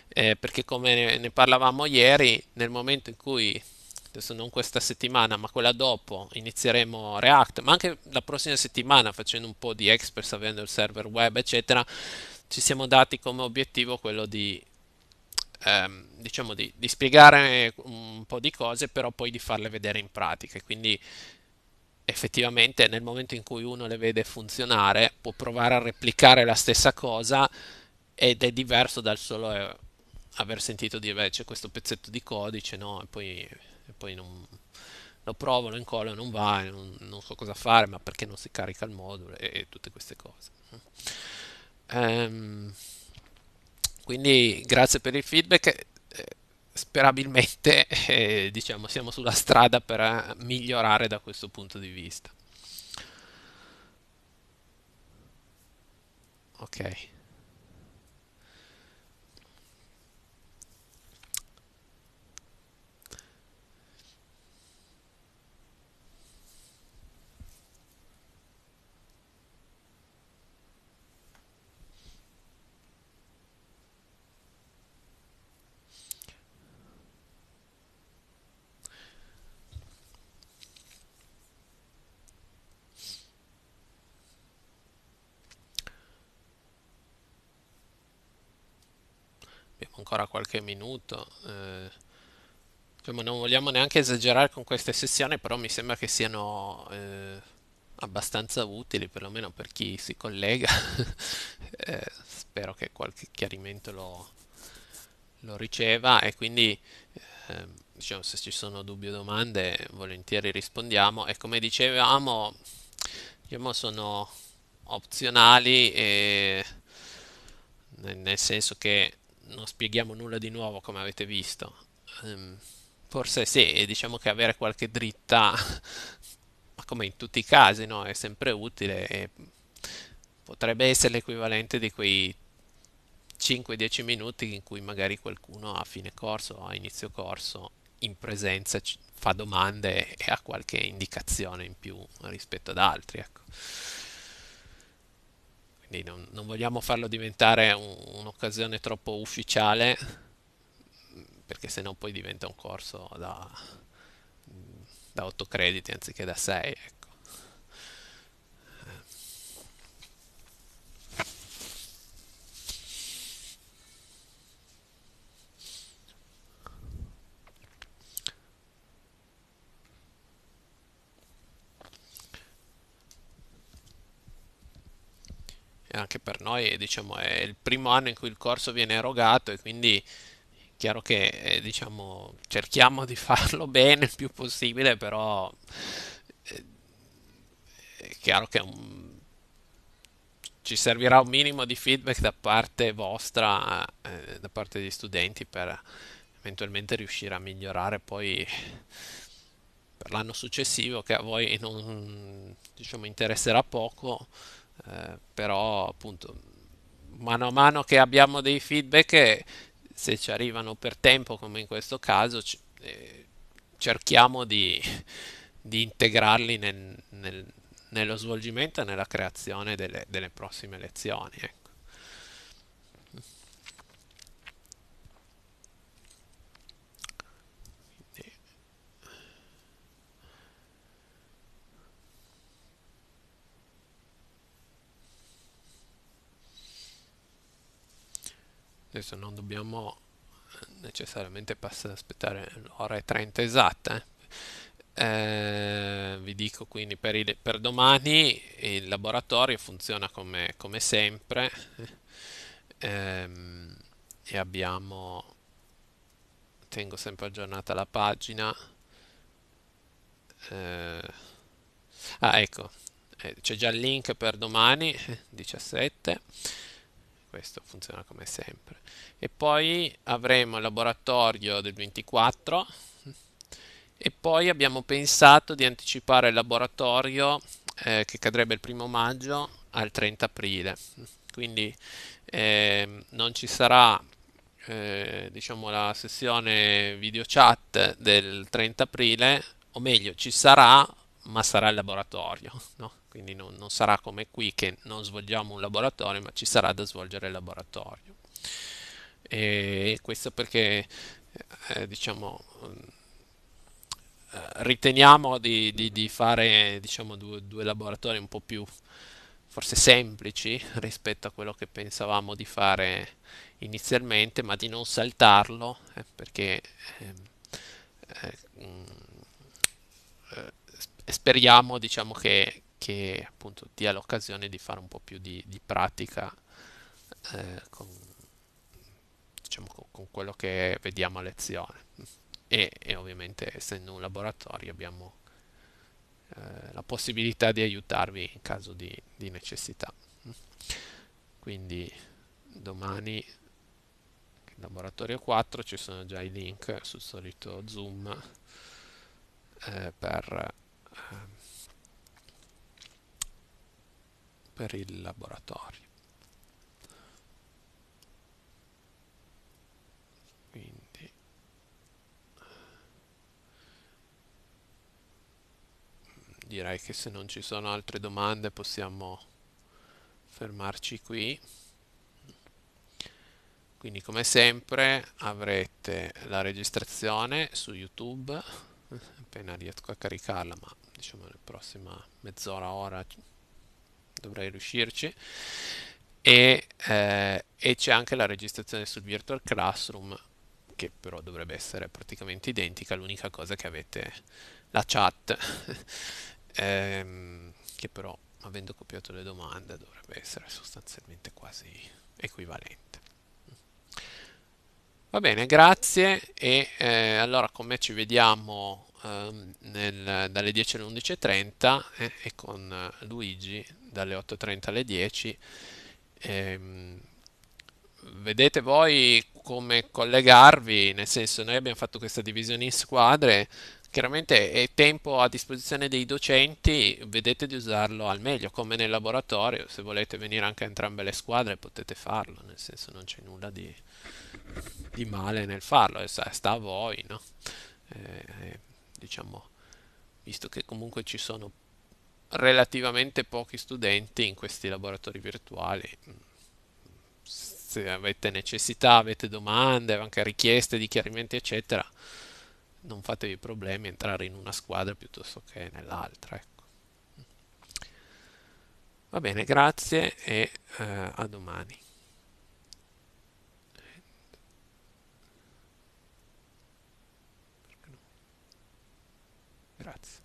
eh, perché come ne, ne parlavamo ieri, nel momento in cui adesso non questa settimana ma quella dopo inizieremo React ma anche la prossima settimana facendo un po' di Express, avendo il server web eccetera ci siamo dati come obiettivo quello di ehm, diciamo di, di, spiegare un po' di cose, però poi di farle vedere in pratica. Quindi effettivamente nel momento in cui uno le vede funzionare, può provare a replicare la stessa cosa ed è diverso dal solo eh, aver sentito dire beh, c'è questo pezzetto di codice, no? E poi, e poi non, lo provo, lo incollo, non va, non, non, so cosa fare, ma perché non si carica il modulo e, e tutte queste cose. Ehm. Um, quindi grazie per il feedback. Eh, sperabilmente eh, diciamo, siamo sulla strada per eh, migliorare da questo punto di vista. Ok. ancora qualche minuto. Eh, diciamo, non vogliamo neanche esagerare con queste sessioni, però mi sembra che siano eh, abbastanza utili, perlomeno per chi si collega. eh, spero che qualche chiarimento lo, lo riceva e quindi ehm, diciamo, se ci sono dubbi o domande volentieri rispondiamo e come dicevamo diciamo, sono opzionali e nel senso che non spieghiamo nulla di nuovo come avete visto. Um, forse sì, diciamo che avere qualche dritta, ma come in tutti i casi, no? è sempre utile e potrebbe essere l'equivalente di quei 5-10 minuti in cui magari qualcuno a fine corso o a inizio corso in presenza fa domande e ha qualche indicazione in più rispetto ad altri. Ecco quindi non, non vogliamo farlo diventare un, un'occasione troppo ufficiale perché sennò poi diventa un corso da, da 8 crediti anziché da 6. Ecco. Eh, anche per noi diciamo, è il primo anno in cui il corso viene erogato e quindi è chiaro che eh, diciamo, cerchiamo di farlo bene il più possibile, però eh, è chiaro che un... ci servirà un minimo di feedback da parte vostra, eh, da parte degli studenti per eventualmente riuscire a migliorare poi per l'anno successivo che a voi non diciamo, interesserà poco eh, però appunto mano a mano che abbiamo dei feedback eh, se ci arrivano per tempo come in questo caso c- eh, cerchiamo di, di integrarli nel, nel, nello svolgimento e nella creazione delle, delle prossime lezioni. Ecco. adesso non dobbiamo eh, necessariamente passare, aspettare l'ora e 30 esatte eh. eh, vi dico quindi per, il, per, domani il laboratorio funziona come, come sempre eh, ehm, e abbiamo tengo sempre aggiornata la pagina eh, ah ecco eh, c'è già il link per domani 17 questo funziona come sempre e poi avremo il laboratorio del 24 e poi abbiamo pensato di anticipare il laboratorio eh, che cadrebbe il primo maggio al 30 aprile quindi eh, non ci sarà eh, diciamo la sessione video chat del 30 aprile o meglio ci sarà ma sarà il laboratorio, no? quindi non, non, sarà come qui che non svolgiamo un laboratorio, ma ci sarà da svolgere il laboratorio. E questo perché eh, eh diciamo, eh, riteniamo di, di, di fare diciamo, due, due, laboratori un po' più forse semplici rispetto a quello che pensavamo di fare inizialmente, ma di non saltarlo eh, perché ehm, eh, mm, speriamo diciamo, che, che appunto, dia l'occasione di fare un po' più di, di pratica eh, con, diciamo, con, quello che vediamo a lezione e, e ovviamente essendo un laboratorio abbiamo eh, la possibilità di aiutarvi in caso di, di necessità quindi domani laboratorio 4 ci sono già i link sul solito zoom eh, per Ehm, per il laboratorio quindi mm, direi che se non ci sono altre domande possiamo fermarci qui quindi come sempre avrete la registrazione su youtube appena riesco a caricarla ma diciamo nella prossima mezz'ora, ora dovrei riuscirci. E, eh, e c'è anche la registrazione sul Virtual Classroom che però dovrebbe essere praticamente identica, l'unica cosa che avete la chat, ehm, che però avendo copiato le domande dovrebbe essere sostanzialmente quasi equivalente. Va bene, grazie e eh, allora con me ci vediamo Ehm, nel, dalle 10 alle 11.30 eh, e con eh, Luigi dalle 8.30 alle 10. Ehm, vedete voi come collegarvi, nel senso noi abbiamo fatto questa divisione in squadre, chiaramente è tempo a disposizione dei docenti, vedete di usarlo al meglio, come nel laboratorio, se volete venire anche a entrambe le squadre potete farlo, nel senso non c'è nulla di, di male nel farlo, eh, sta, a voi, no? Eh, eh diciamo, visto che comunque ci sono relativamente pochi studenti in questi laboratori virtuali. Se avete necessità, avete domande, anche richieste di chiarimenti, eccetera, non fatevi problemi a entrare in una squadra piuttosto che nell'altra. Ecco. Va bene, grazie e eh, a domani. Grazie.